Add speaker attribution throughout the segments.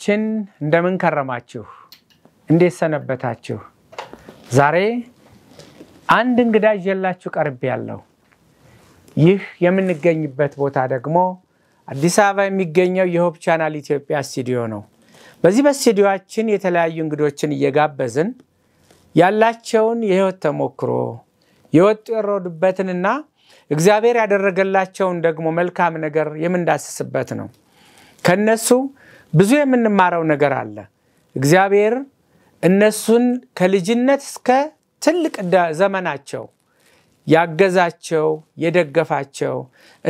Speaker 1: ቤተሰቦቻችን እንደምን ከረማችሁ? እንዴት ሰነበታችሁ? ዛሬ አንድ እንግዳ ይዤላችሁ ቀርብ ያለው ይህ የምንገኝበት ቦታ ደግሞ አዲስ አበባ የሚገኘው የሆብ ቻናል ኢትዮጵያ ስቱዲዮ ነው። በዚህ በስቱዲዮችን የተለያዩ እንግዶችን እየጋበዝን ያላቸውን የህይወት ተሞክሮ የወጡ የሮዱበትንና እግዚአብሔር ያደረገላቸውን ደግሞ መልካም ነገር የምንዳስስበት ነው። ከነሱ ብዙ የምንማረው ነገር አለ። እግዚአብሔር እነሱን ከልጅነት እስከ ትልቅ ዘመናቸው ያገዛቸው የደገፋቸው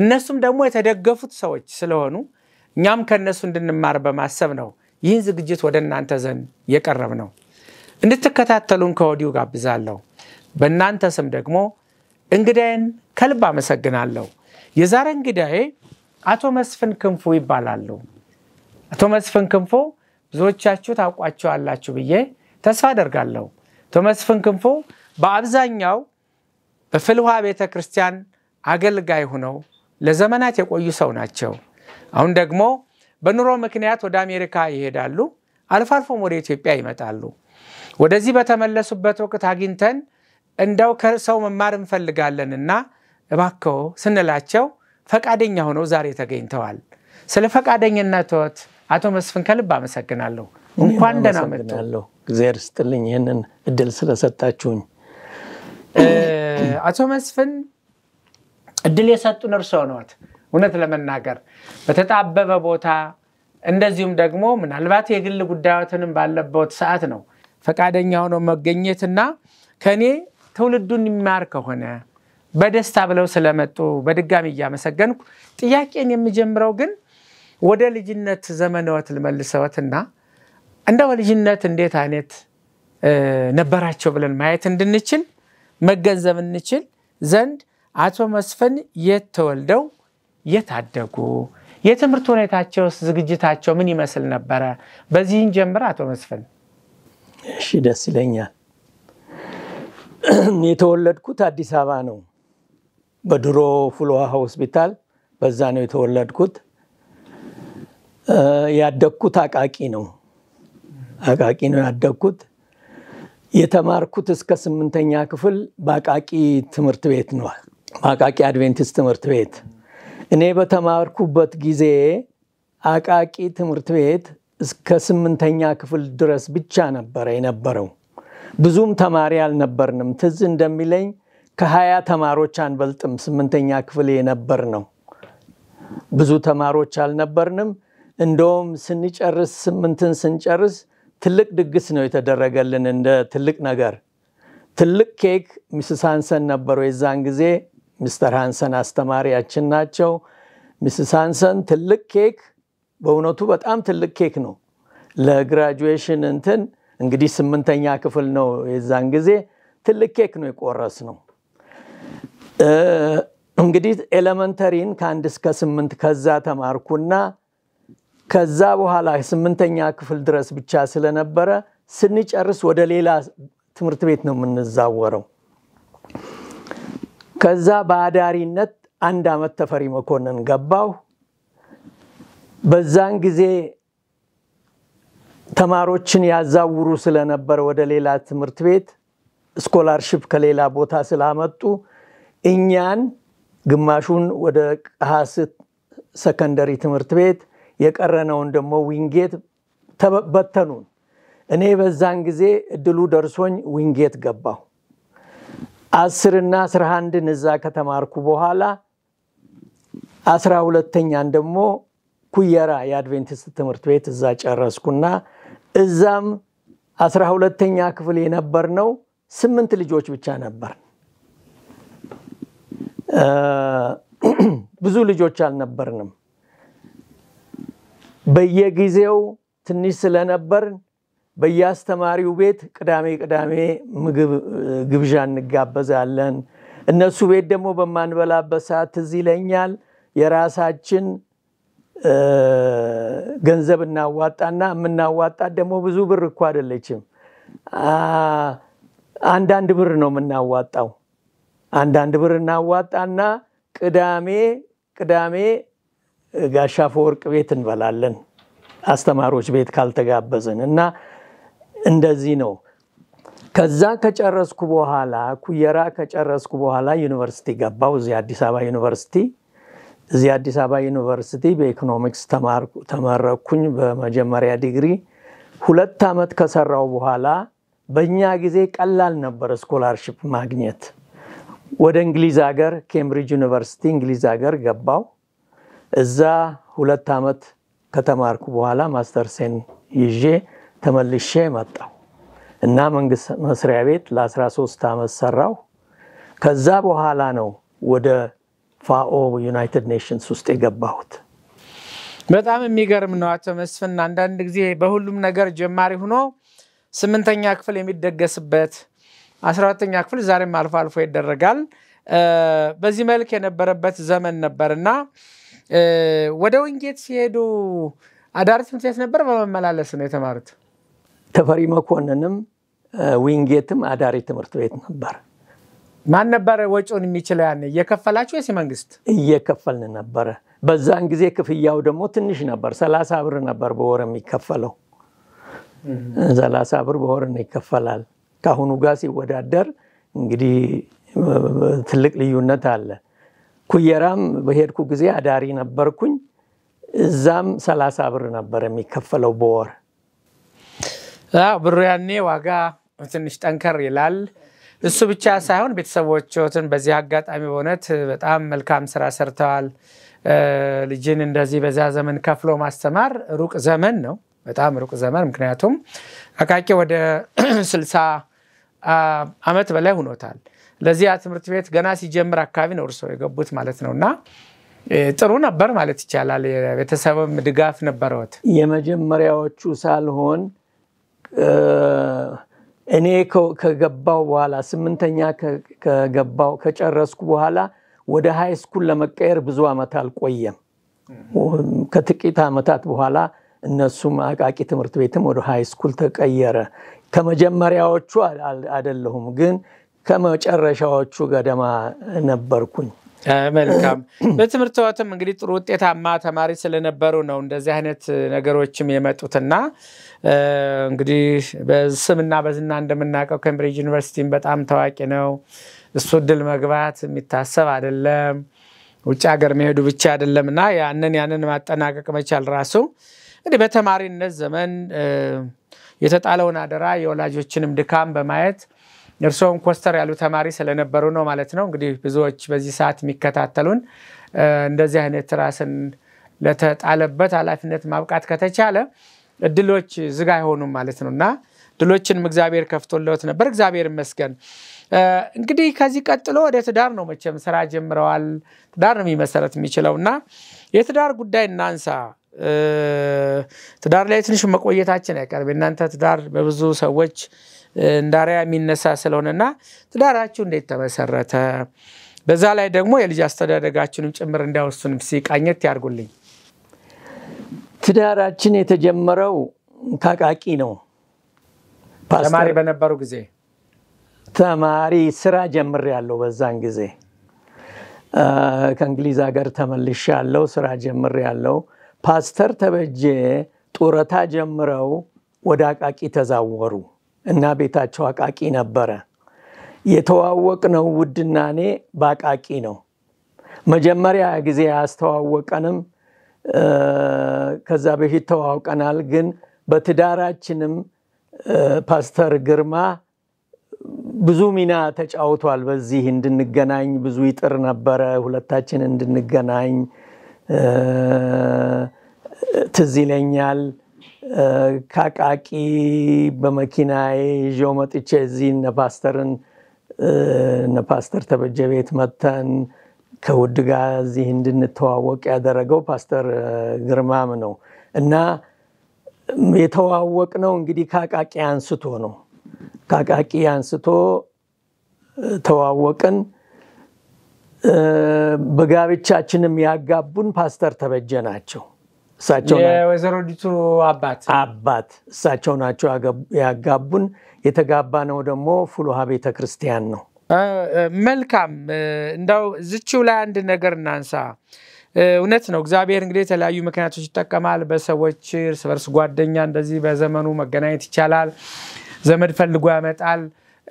Speaker 1: እነሱም ደግሞ የተደገፉት ሰዎች ስለሆኑ እኛም ከእነሱ እንድንማር በማሰብ ነው ይህን ዝግጅት ወደ እናንተ ዘንድ የቀረብ ነው። እንድትከታተሉን ከወዲሁ ጋብዛለሁ። በእናንተ ስም ደግሞ እንግዳይን ከልብ አመሰግናለሁ። የዛሬ እንግዳዬ አቶ መስፍን ክንፉ ይባላሉ። አቶ መስፍን ክንፎ ብዙዎቻችሁ ታውቋቸዋላችሁ ብዬ ተስፋ አደርጋለሁ። አቶ መስፍን ክንፎ በአብዛኛው በፍልውሃ ቤተ ክርስቲያን አገልጋይ ሁነው ለዘመናት የቆዩ ሰው ናቸው። አሁን ደግሞ በኑሮ ምክንያት ወደ አሜሪካ ይሄዳሉ፣ አልፎ አልፎም ወደ ኢትዮጵያ ይመጣሉ። ወደዚህ በተመለሱበት ወቅት አግኝተን እንደው ከሰው መማር እና እባክዎ ስንላቸው ፈቃደኛ ሆነው ዛሬ ተገኝተዋል። ስለ ፈቃደኝነትዎት አቶ መስፍን ከልብ አመሰግናለሁ። እንኳን ደህና መጡ። እግዚአብሔር ስጥልኝ ይህንን እድል ስለሰጣችሁኝ። አቶ መስፍን እድል የሰጡን እርስዎ ነዎት። እውነት ለመናገር በተጣበበ ቦታ እንደዚሁም ደግሞ ምናልባት የግል ጉዳዮትንም ባለበት ሰዓት ነው ፈቃደኛ ሆኖ መገኘትና ከእኔ ትውልዱን የሚማር ከሆነ በደስታ ብለው ስለመጡ በድጋሚ እያመሰገንኩ ጥያቄን የምጀምረው ግን ወደ ልጅነት ዘመንዎት ልመልሰዎትና እንደው ልጅነት እንዴት አይነት ነበራቸው ብለን ማየት እንድንችል መገንዘብ እንችል ዘንድ አቶ መስፍን የት ተወልደው የታደጉ አደጉ? የትምህርት ሁኔታቸውስ ዝግጅታቸው ምን ይመስል ነበረ? በዚህን ጀምር አቶ መስፍን።
Speaker 2: እሺ፣ ደስ ይለኛል።
Speaker 1: የተወለድኩት አዲስ አበባ ነው፣
Speaker 2: በድሮ ፍልውሃ ሆስፒታል፣ በዛ ነው የተወለድኩት። ያደግኩት አቃቂ ነው። አቃቂ ነው ያደግኩት። የተማርኩት እስከ ስምንተኛ ክፍል በአቃቂ ትምህርት ቤት ነው። በአቃቂ አድቬንቲስት ትምህርት ቤት እኔ በተማርኩበት ጊዜ አቃቂ ትምህርት ቤት እስከ ስምንተኛ ክፍል ድረስ ብቻ ነበረ የነበረው። ብዙም ተማሪ አልነበርንም። ትዝ እንደሚለኝ ከሀያ ተማሮች አንበልጥም። ስምንተኛ ክፍል የነበር ነው። ብዙ ተማሪዎች አልነበርንም። እንደውም ስንጨርስ ስምንትን ስንጨርስ ትልቅ ድግስ ነው የተደረገልን እንደ ትልቅ ነገር ትልቅ ኬክ ሚስስ ሃንሰን ነበሩ የዛን ጊዜ ሚስተር ሃንሰን አስተማሪያችን ናቸው ሚስስ ሃንሰን ትልቅ ኬክ በእውነቱ በጣም ትልቅ ኬክ ነው ለግራጁዌሽን እንትን እንግዲህ ስምንተኛ ክፍል ነው የዛን ጊዜ ትልቅ ኬክ ነው የቆረስ ነው እንግዲህ ኤሌመንተሪን ከአንድ እስከ ስምንት ከዛ ተማርኩና ከዛ በኋላ ስምንተኛ ክፍል ድረስ ብቻ ስለነበረ ስንጨርስ ወደ ሌላ ትምህርት ቤት ነው የምንዛወረው። ከዛ በአዳሪነት አንድ አመት ተፈሪ መኮንን ገባሁ። በዛን ጊዜ ተማሪዎችን ያዛውሩ ስለነበረ ወደ ሌላ ትምህርት ቤት ስኮላርሽፕ ከሌላ ቦታ ስላመጡ እኛን ግማሹን ወደ ቀሐስ ሰከንደሪ ትምህርት ቤት የቀረነውን ደግሞ ዊንጌት ተበተኑን እኔ በዛን ጊዜ እድሉ ደርሶኝ ዊንጌት ገባሁ። አስርና አስራ አንድን እዛ ከተማርኩ በኋላ አስራ ሁለተኛን ደግሞ ኩየራ የአድቬንቲስት ትምህርት ቤት እዛ ጨረስኩና እዛም አስራ ሁለተኛ ክፍል የነበርነው ስምንት ልጆች ብቻ ነበር። ብዙ ልጆች አልነበርንም። በየጊዜው ትንሽ ስለነበር በየአስተማሪው ቤት ቅዳሜ ቅዳሜ ምግብ ግብዣ እንጋበዛለን። እነሱ ቤት ደግሞ በማንበላበት ሰዓት ትዝ ይለኛል የራሳችን ገንዘብ እናዋጣና የምናዋጣት ደግሞ ብዙ ብር እኮ አይደለችም። አንዳንድ ብር ነው የምናዋጣው። አንዳንድ ብር እናዋጣና ቅዳሜ ቅዳሜ ጋሻ ፈወርቅ ቤት እንበላለን አስተማሪዎች ቤት ካልተጋበዝን እና እንደዚህ ነው። ከዛ ከጨረስኩ በኋላ ኩየራ ከጨረስኩ በኋላ ዩኒቨርሲቲ ገባው። እዚህ አዲስ አበባ ዩኒቨርሲቲ እዚህ አዲስ አበባ ዩኒቨርሲቲ በኢኮኖሚክስ ተመረኩኝ በመጀመሪያ ዲግሪ። ሁለት ዓመት ከሰራው በኋላ በእኛ ጊዜ ቀላል ነበር ስኮላርሽፕ ማግኘት። ወደ እንግሊዝ ሀገር ኬምብሪጅ ዩኒቨርሲቲ እንግሊዝ ሀገር ገባው። እዛ ሁለት ዓመት ከተማርኩ በኋላ ማስተርሴን ይዤ ተመልሼ መጣሁ እና መንግስት መስሪያ ቤት ለ13 ዓመት ሰራሁ። ከዛ በኋላ ነው ወደ ፋኦ ዩናይትድ ኔሽንስ ውስጥ የገባሁት።
Speaker 1: በጣም የሚገርም ነው አቶ መስፍን። አንዳንድ ጊዜ በሁሉም ነገር ጀማሪ ሆኖ ስምንተኛ ክፍል የሚደገስበት አስራ ሁለተኛ ክፍል ዛሬም አልፎ አልፎ ይደረጋል። በዚህ መልክ የነበረበት ዘመን ነበርና። ወደ ወንጌት ሲሄዱ አዳሪ ትምህርት ቤት ነበር በመመላለስ ነው የተማሩት።
Speaker 2: ተፈሪ መኮንንም ዊንጌትም አዳሪ ትምህርት ቤት ነበር። ማን ነበር ወጪውን የሚችለው? ያን እየከፈላችሁ ወይስ መንግስት እየከፈልን ነበረ። በዛን ጊዜ ክፍያው ደግሞ ትንሽ ነበር። ሰላሳ ብር ነበር በወር የሚከፈለው። ሰላሳ ብር በወር ይከፈላል። ከአሁኑ ጋር ሲወዳደር እንግዲህ ትልቅ ልዩነት አለ። ኩየራም በሄድኩ ጊዜ አዳሪ ነበርኩኝ።
Speaker 1: እዛም ሰላሳ ብር ነበር የሚከፈለው በወር። ብሩ ያኔ ዋጋ ትንሽ ጠንከር ይላል። እሱ ብቻ ሳይሆን ቤተሰቦችትን በዚህ አጋጣሚ በእውነት በጣም መልካም ስራ ሰርተዋል። ልጅን እንደዚህ በዛ ዘመን ከፍሎ ማስተማር ሩቅ ዘመን ነው፣ በጣም ሩቅ ዘመን። ምክንያቱም አቃቂ ወደ ስልሳ አመት በላይ ሁኖታል። ለዚያ ትምህርት ቤት ገና ሲጀምር አካባቢ ነው እርሶ የገቡት ማለት ነው እና ጥሩ ነበር ማለት ይቻላል። የቤተሰብም ድጋፍ ነበረዎት?
Speaker 2: የመጀመሪያዎቹ ሳልሆን እኔ ከገባው በኋላ ስምንተኛ ከገባው ከጨረስኩ በኋላ ወደ ሀይ ስኩል ለመቀየር ብዙ ዓመት አልቆየም። ከጥቂት ዓመታት በኋላ እነሱም አቃቂ ትምህርት ቤትም ወደ ሀይ ስኩል ተቀየረ። ከመጀመሪያዎቹ አይደለሁም ግን ከመጨረሻዎቹ ገደማ ነበርኩኝ።
Speaker 1: መልካም። በትምህርት ወትም እንግዲህ ጥሩ ውጤታማ ተማሪ ስለነበሩ ነው እንደዚህ አይነት ነገሮችም የመጡትና እንግዲህ በስምና በዝና እንደምናውቀው ኬምብሪጅ ዩኒቨርሲቲም በጣም ታዋቂ ነው። እሱ ድል መግባት የሚታሰብ አይደለም፣ ውጭ ሀገር መሄዱ ብቻ አደለም እና ያንን ያንን ማጠናቀቅ መቻል ራሱ እንግዲህ በተማሪነት ዘመን የተጣለውን አደራ የወላጆችንም ድካም በማየት እርስዎም ኮስተር ያሉ ተማሪ ስለነበሩ ነው ማለት ነው። እንግዲህ ብዙዎች በዚህ ሰዓት የሚከታተሉን እንደዚህ አይነት ራስን ለተጣለበት ኃላፊነት ማብቃት ከተቻለ እድሎች ዝግ አይሆኑም ማለት ነው እና ድሎችንም እግዚአብሔር ከፍቶለት ነበር። እግዚአብሔር ይመስገን። እንግዲህ ከዚህ ቀጥሎ ወደ ትዳር ነው መቼም ስራ ጀምረዋል። ትዳር ነው የሚመሰረት የሚችለው እና የትዳር ጉዳይ እናንሳ። ትዳር ላይ ትንሽ መቆየታችን አይቀርም። የእናንተ ትዳር በብዙ ሰዎች እንዳሪያ የሚነሳ ስለሆነና ትዳራችሁ እንዴት ተመሰረተ፣ በዛ ላይ ደግሞ የልጅ አስተዳደጋችሁንም ጭምር እንዳይወሱን ሲቃኘት ያርጉልኝ።
Speaker 2: ትዳራችን የተጀመረው ታቃቂ ነው።
Speaker 1: ተማሪ በነበሩ ጊዜ
Speaker 2: ተማሪ ስራ ጀምር ያለው በዛን ጊዜ ከእንግሊዝ ሀገር ተመልሼ ያለው ስራ ጀምር ያለው ፓስተር ተበጄ ጡረታ ጀምረው ወደ አቃቂ ተዛወሩ። እና ቤታቸው አቃቂ ነበረ። የተዋወቅነው ውድና እኔ በአቃቂ ነው። መጀመሪያ ጊዜ አስተዋወቀንም፣ ከዛ በፊት ተዋውቀናል። ግን በትዳራችንም ፓስተር ግርማ ብዙ ሚና ተጫውቷል። በዚህ እንድንገናኝ ብዙ ይጥር ነበረ፣ ሁለታችን እንድንገናኝ ትዝ ይለኛል። ከአቃቂ በመኪና ይዤው መጥቼ እዚህ እነ ፓስተርን እነ ፓስተር ተበጀ ቤት መጥተን ከውድ ጋር እዚህ እንድንተዋወቅ ያደረገው ፓስተር ግርማም ነው እና የተዋወቅ ነው እንግዲህ ከአቃቂ አንስቶ ነው። ከአቃቂ አንስቶ ተዋወቅን። በጋብቻችንም ያጋቡን ፓስተር ተበጀ ናቸው። እሳቸው የወይዘሮ ዲቱ አባት አባት እሳቸው ናቸው ያጋቡን። የተጋባ ነው ደግሞ ፍሉሃ ቤተ ክርስቲያን ነው።
Speaker 1: መልካም እንደው ዝችው ላይ አንድ ነገር እናንሳ። እውነት ነው። እግዚአብሔር እንግዲህ የተለያዩ ምክንያቶች ይጠቀማል። በሰዎች እርስ በርስ ጓደኛ እንደዚህ በዘመኑ መገናኘት ይቻላል። ዘመድ ፈልጎ ያመጣል።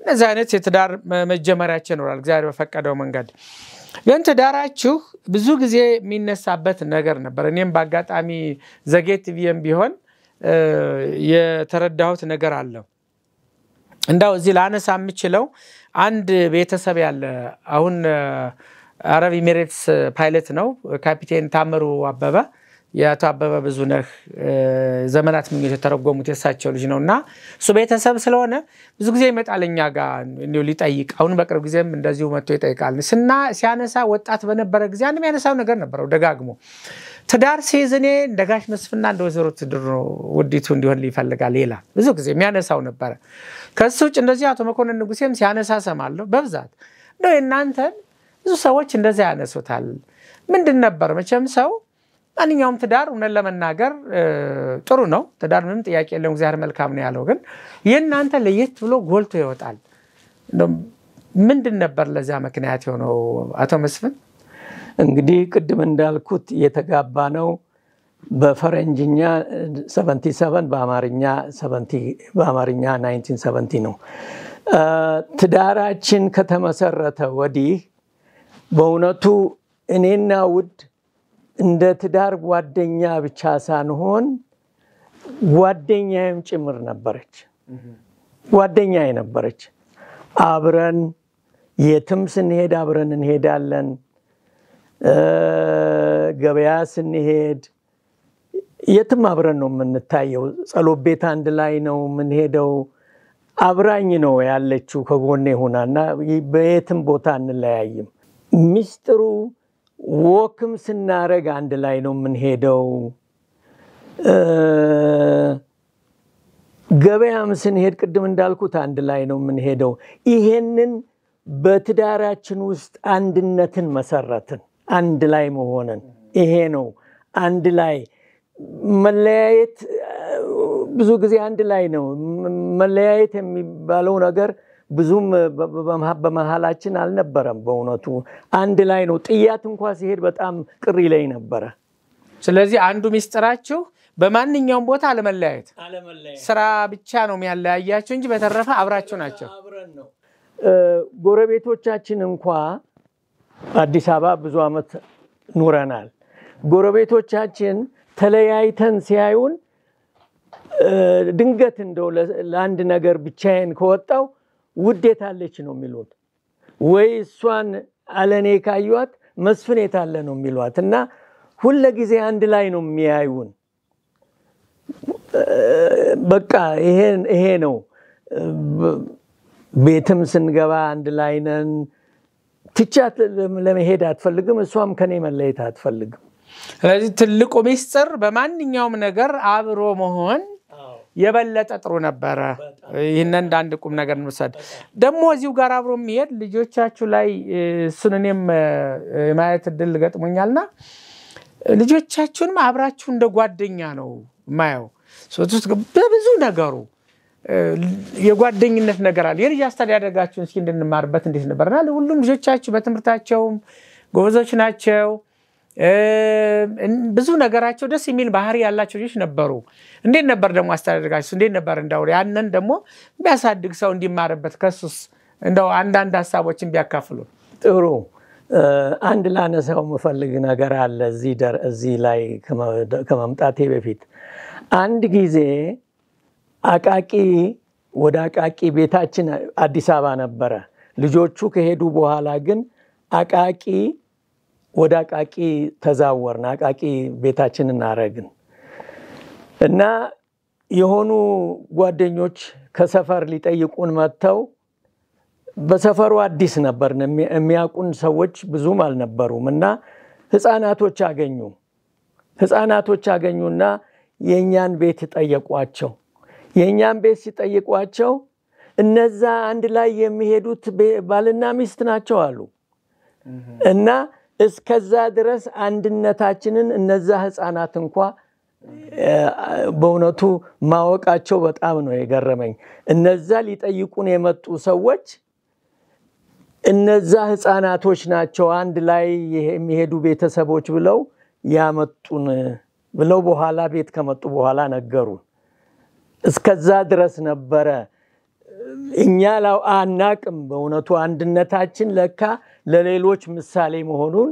Speaker 1: እነዚህ አይነት የትዳር መጀመሪያቸ ይኖራል እግዚአብሔር በፈቀደው መንገድ ግን ትዳራችሁ ብዙ ጊዜ የሚነሳበት ነገር ነበር። እኔም በአጋጣሚ ዘጌት ቲቪም ቢሆን የተረዳሁት ነገር አለው። እንዳው እዚህ ላነሳ የምችለው አንድ ቤተሰብ ያለ አሁን አረብ ኤሚሬትስ ፓይለት ነው ካፒቴን ታምሩ አበበ የአቶ አበበ ብዙነህ ዘመናት ምኞት የተረጎሙት የሳቸው ልጅ ነው እና እሱ ቤተሰብ ስለሆነ ብዙ ጊዜ ይመጣል እኛ ጋር ሊጠይቅ። አሁን በቅርብ ጊዜም እንደዚሁ መጥቶ ይጠይቃል። ስና ሲያነሳ ወጣት በነበረ ጊዜ አንድ የሚያነሳው ነገር ነበረው ደጋግሞ ትዳር ሲይዝ እኔ እንደ ጋሽ መስፍና እንደ ወይዘሮ ትድር ነው ውዲቱ እንዲሆን ይፈልጋል ሌላ ብዙ ጊዜ የሚያነሳው ነበረ። ከሱ ውጭ እንደዚህ አቶ መኮንን ንጉሴም ሲያነሳ ሰማለሁ በብዛት እንደው የእናንተን ብዙ ሰዎች እንደዚያ ያነሱታል። ምንድን ነበር መቼም ሰው ማንኛውም ትዳር እውነት ለመናገር ጥሩ ነው። ትዳር ምንም ጥያቄ የለውም። እግዚአብሔር መልካም ነው ያለው። ግን የእናንተ ለየት ብሎ ጎልቶ ይወጣል። ምንድን ነበር ለዚያ ምክንያት የሆነው? አቶ መስፍን እንግዲህ ቅድም እንዳልኩት የተጋባ ነው
Speaker 2: በፈረንጅኛ 77 በአማርኛ በአማርኛ 1970 ነው። ትዳራችን ከተመሰረተ ወዲህ በእውነቱ እኔና ውድ እንደ ትዳር ጓደኛ ብቻ ሳንሆን ጓደኛዬም ጭምር ነበረች። ጓደኛ ነበረች። አብረን የትም ስንሄድ አብረን እንሄዳለን። ገበያ ስንሄድ የትም አብረን ነው የምንታየው። ጸሎት ቤት አንድ ላይ ነው የምንሄደው። አብራኝ ነው ያለችው ከጎኔ እና በየትም ቦታ አንለያይም። ሚስጥሩ ወክም ስናረግ አንድ ላይ ነው የምንሄደው። ገበያም ስንሄድ ቅድም እንዳልኩት አንድ ላይ ነው የምንሄደው። ይሄንን በትዳራችን ውስጥ አንድነትን መሰረትን፣ አንድ ላይ መሆንን። ይሄ ነው አንድ ላይ መለያየት ብዙ ጊዜ አንድ ላይ ነው መለያየት የሚባለው ነገር ብዙም በመሀላችን አልነበረም። በእውነቱ
Speaker 1: አንድ ላይ ነው። ጥያት እንኳ ሲሄድ በጣም ቅሪ ላይ ነበረ። ስለዚህ አንዱ ሚስጥራችሁ በማንኛውም ቦታ አለመለያየት፣ ስራ ብቻ ነው የሚያለያያቸው እንጂ በተረፈ አብራችሁ ናቸው።
Speaker 2: ጎረቤቶቻችን እንኳ አዲስ አበባ ብዙ ዓመት ኑረናል። ጎረቤቶቻችን ተለያይተን ሲያዩን ድንገት እንደው ለአንድ ነገር ብቻዬን ከወጣው ውዴት አለች ነው የሚሉት ወይ እሷን አለኔ ካዩት መስፍን የታለ ነው የሚሏት እና ጊዜ አንድ ላይ ነው የሚያዩን በቃ ይሄ ነው ቤትም ስንገባ አንድ ላይ ነን ትቻት ለመሄድ አትፈልግም እሷም ከኔ መለየት አትፈልግም
Speaker 1: ስለዚህ ትልቁ ሚስጥር በማንኛውም ነገር አብሮ መሆን የበለጠ ጥሩ ነበረ። ይህንን እንደ አንድ ቁም ነገር እንውሰድ። ደግሞ እዚሁ ጋር አብሮ የሚሄድ ልጆቻችሁ ላይ እሱን እኔም የማየት እድል ገጥሞኛልና ልጆቻችሁንም አብራችሁ እንደ ጓደኛ ነው ማየው። ሶስት በብዙ ነገሩ የጓደኝነት ነገር አለ። የልጅ አስተዳደጋችሁን እስኪ እንድንማርበት እንዴት ነበርና ሁሉም ልጆቻችሁ በትምህርታቸውም ጎበዞች ናቸው። ብዙ ነገራቸው ደስ የሚል ባህሪ ያላቸው ልጆች ነበሩ። እንዴት ነበር ደግሞ አስተዳደጋቸው? እንዴት ነበር እንደው ያንን ደግሞ የሚያሳድግ ሰው እንዲማርበት ከሱስ እንደው አንዳንድ ሀሳቦችን ቢያካፍሉ
Speaker 2: ጥሩ። አንድ ላነሳው የምፈልግ ነገር አለ እዚህ ላይ ከመምጣቴ በፊት አንድ ጊዜ አቃቂ ወደ አቃቂ ቤታችን አዲስ አበባ ነበረ። ልጆቹ ከሄዱ በኋላ ግን አቃቂ ወደ አቃቂ ተዛወርን። አቃቂ ቤታችን እናረግን እና የሆኑ ጓደኞች ከሰፈር ሊጠይቁን መጥተው በሰፈሩ አዲስ ነበር፣ የሚያውቁን ሰዎች ብዙም አልነበሩም እና ህፃናቶች አገኙ ህፃናቶች አገኙና የእኛን ቤት ጠየቋቸው። የእኛን ቤት ሲጠይቋቸው እነዛ አንድ ላይ የሚሄዱት ባልና ሚስት ናቸው አሉ እና እስከዛ ድረስ አንድነታችንን እነዛ ህፃናት እንኳ በእውነቱ ማወቃቸው በጣም ነው የገረመኝ። እነዛ ሊጠይቁን የመጡ ሰዎች እነዛ ህፃናቶች ናቸው አንድ ላይ የሚሄዱ ቤተሰቦች ብለው ያመጡን ብለው በኋላ ቤት ከመጡ በኋላ ነገሩን። እስከዛ ድረስ ነበረ እኛ ላው አናቅም። በእውነቱ አንድነታችን ለካ ለሌሎች ምሳሌ መሆኑን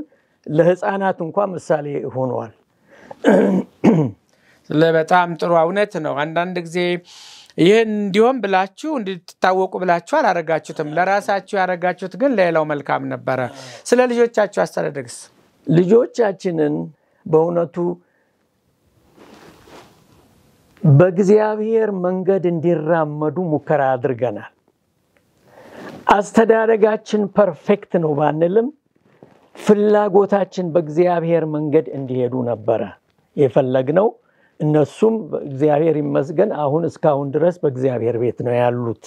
Speaker 2: ለህፃናት እንኳ ምሳሌ ሆኗል።
Speaker 1: በጣም ጥሩ እውነት ነው። አንዳንድ ጊዜ ይህን እንዲሆን ብላችሁ እንድትታወቁ ብላችሁ አላረጋችሁትም። ለራሳችሁ ያረጋችሁት ግን ለሌላው መልካም ነበረ። ስለ ልጆቻችሁ አስተዳደግስ
Speaker 2: ልጆቻችንን በእውነቱ በእግዚአብሔር መንገድ እንዲራመዱ ሙከራ አድርገናል። አስተዳደጋችን ፐርፌክት ነው ባንልም ፍላጎታችን በእግዚአብሔር መንገድ እንዲሄዱ ነበረ የፈለግነው። እነሱም እግዚአብሔር ይመስገን አሁን እስካሁን ድረስ በእግዚአብሔር ቤት ነው ያሉት።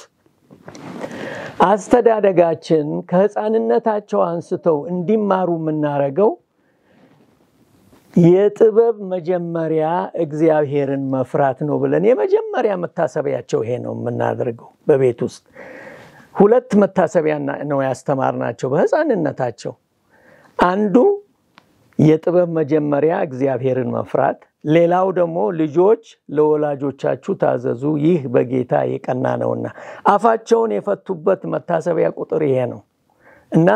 Speaker 2: አስተዳደጋችን ከህፃንነታቸው አንስተው እንዲማሩ የምናደርገው የጥበብ መጀመሪያ እግዚአብሔርን መፍራት ነው ብለን የመጀመሪያ መታሰቢያቸው ይሄ ነው የምናደርገው በቤት ውስጥ ሁለት መታሰቢያ ነው ያስተማር ናቸው በህፃንነታቸው። አንዱ የጥበብ መጀመሪያ እግዚአብሔርን መፍራት፣ ሌላው ደግሞ ልጆች ለወላጆቻችሁ ታዘዙ፣ ይህ በጌታ የቀና ነውና። አፋቸውን የፈቱበት መታሰቢያ ቁጥር ይሄ ነው እና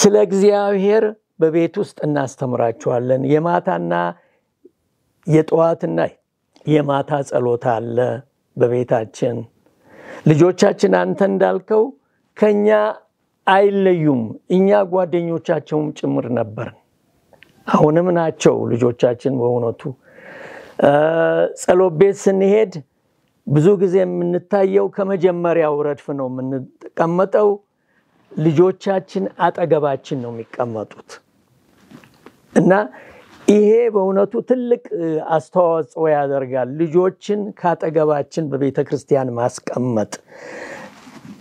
Speaker 2: ስለ እግዚአብሔር በቤት ውስጥ እናስተምራቸዋለን። የማታና የጠዋትና የማታ ጸሎት አለ በቤታችን። ልጆቻችን አንተ እንዳልከው ከኛ አይለዩም። እኛ ጓደኞቻቸውም ጭምር ነበርን፣ አሁንም ናቸው ልጆቻችን። በእውነቱ ጸሎት ቤት ስንሄድ ብዙ ጊዜ የምንታየው ከመጀመሪያው ረድፍ ነው የምንቀመጠው። ልጆቻችን አጠገባችን ነው የሚቀመጡት። እና ይሄ በእውነቱ ትልቅ አስተዋጽኦ ያደርጋል። ልጆችን ካጠገባችን በቤተ ክርስቲያን ማስቀመጥ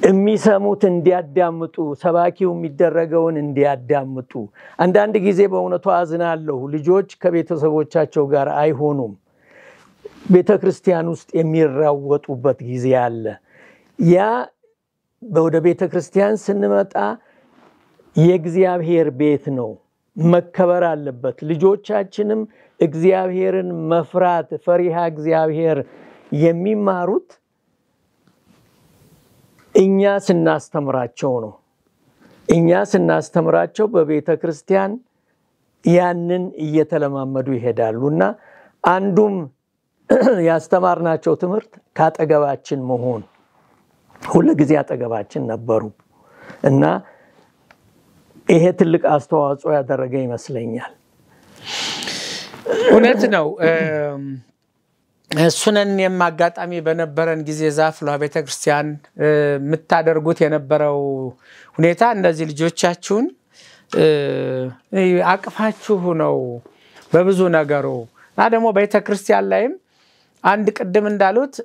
Speaker 2: የሚሰሙት እንዲያዳምጡ ሰባኪው የሚደረገውን እንዲያዳምጡ። አንዳንድ ጊዜ በእውነቱ አዝናለሁ። ልጆች ከቤተሰቦቻቸው ጋር አይሆኑም። ቤተ ክርስቲያን ውስጥ የሚራወጡበት ጊዜ አለ። ያ ወደ ቤተ ክርስቲያን ስንመጣ የእግዚአብሔር ቤት ነው። መከበር አለበት። ልጆቻችንም እግዚአብሔርን መፍራት ፈሪሃ እግዚአብሔር የሚማሩት እኛ ስናስተምራቸው ነው። እኛ ስናስተምራቸው በቤተ ክርስቲያን ያንን እየተለማመዱ ይሄዳሉ እና አንዱም ያስተማርናቸው ትምህርት ከአጠገባችን መሆን ጊዜ አጠገባችን ነበሩ እና ይሄ ትልቅ
Speaker 1: አስተዋጽኦ ያደረገ ይመስለኛል። እውነት ነው። እሱነን አጋጣሚ በነበረን ጊዜ ዛፍ ቤተክርስቲያን የምታደርጉት የነበረው ሁኔታ እነዚህ ልጆቻችሁን አቅፋችሁ ነው በብዙ ነገሩ እና ደግሞ ቤተክርስቲያን ላይም አንድ ቅድም እንዳሉት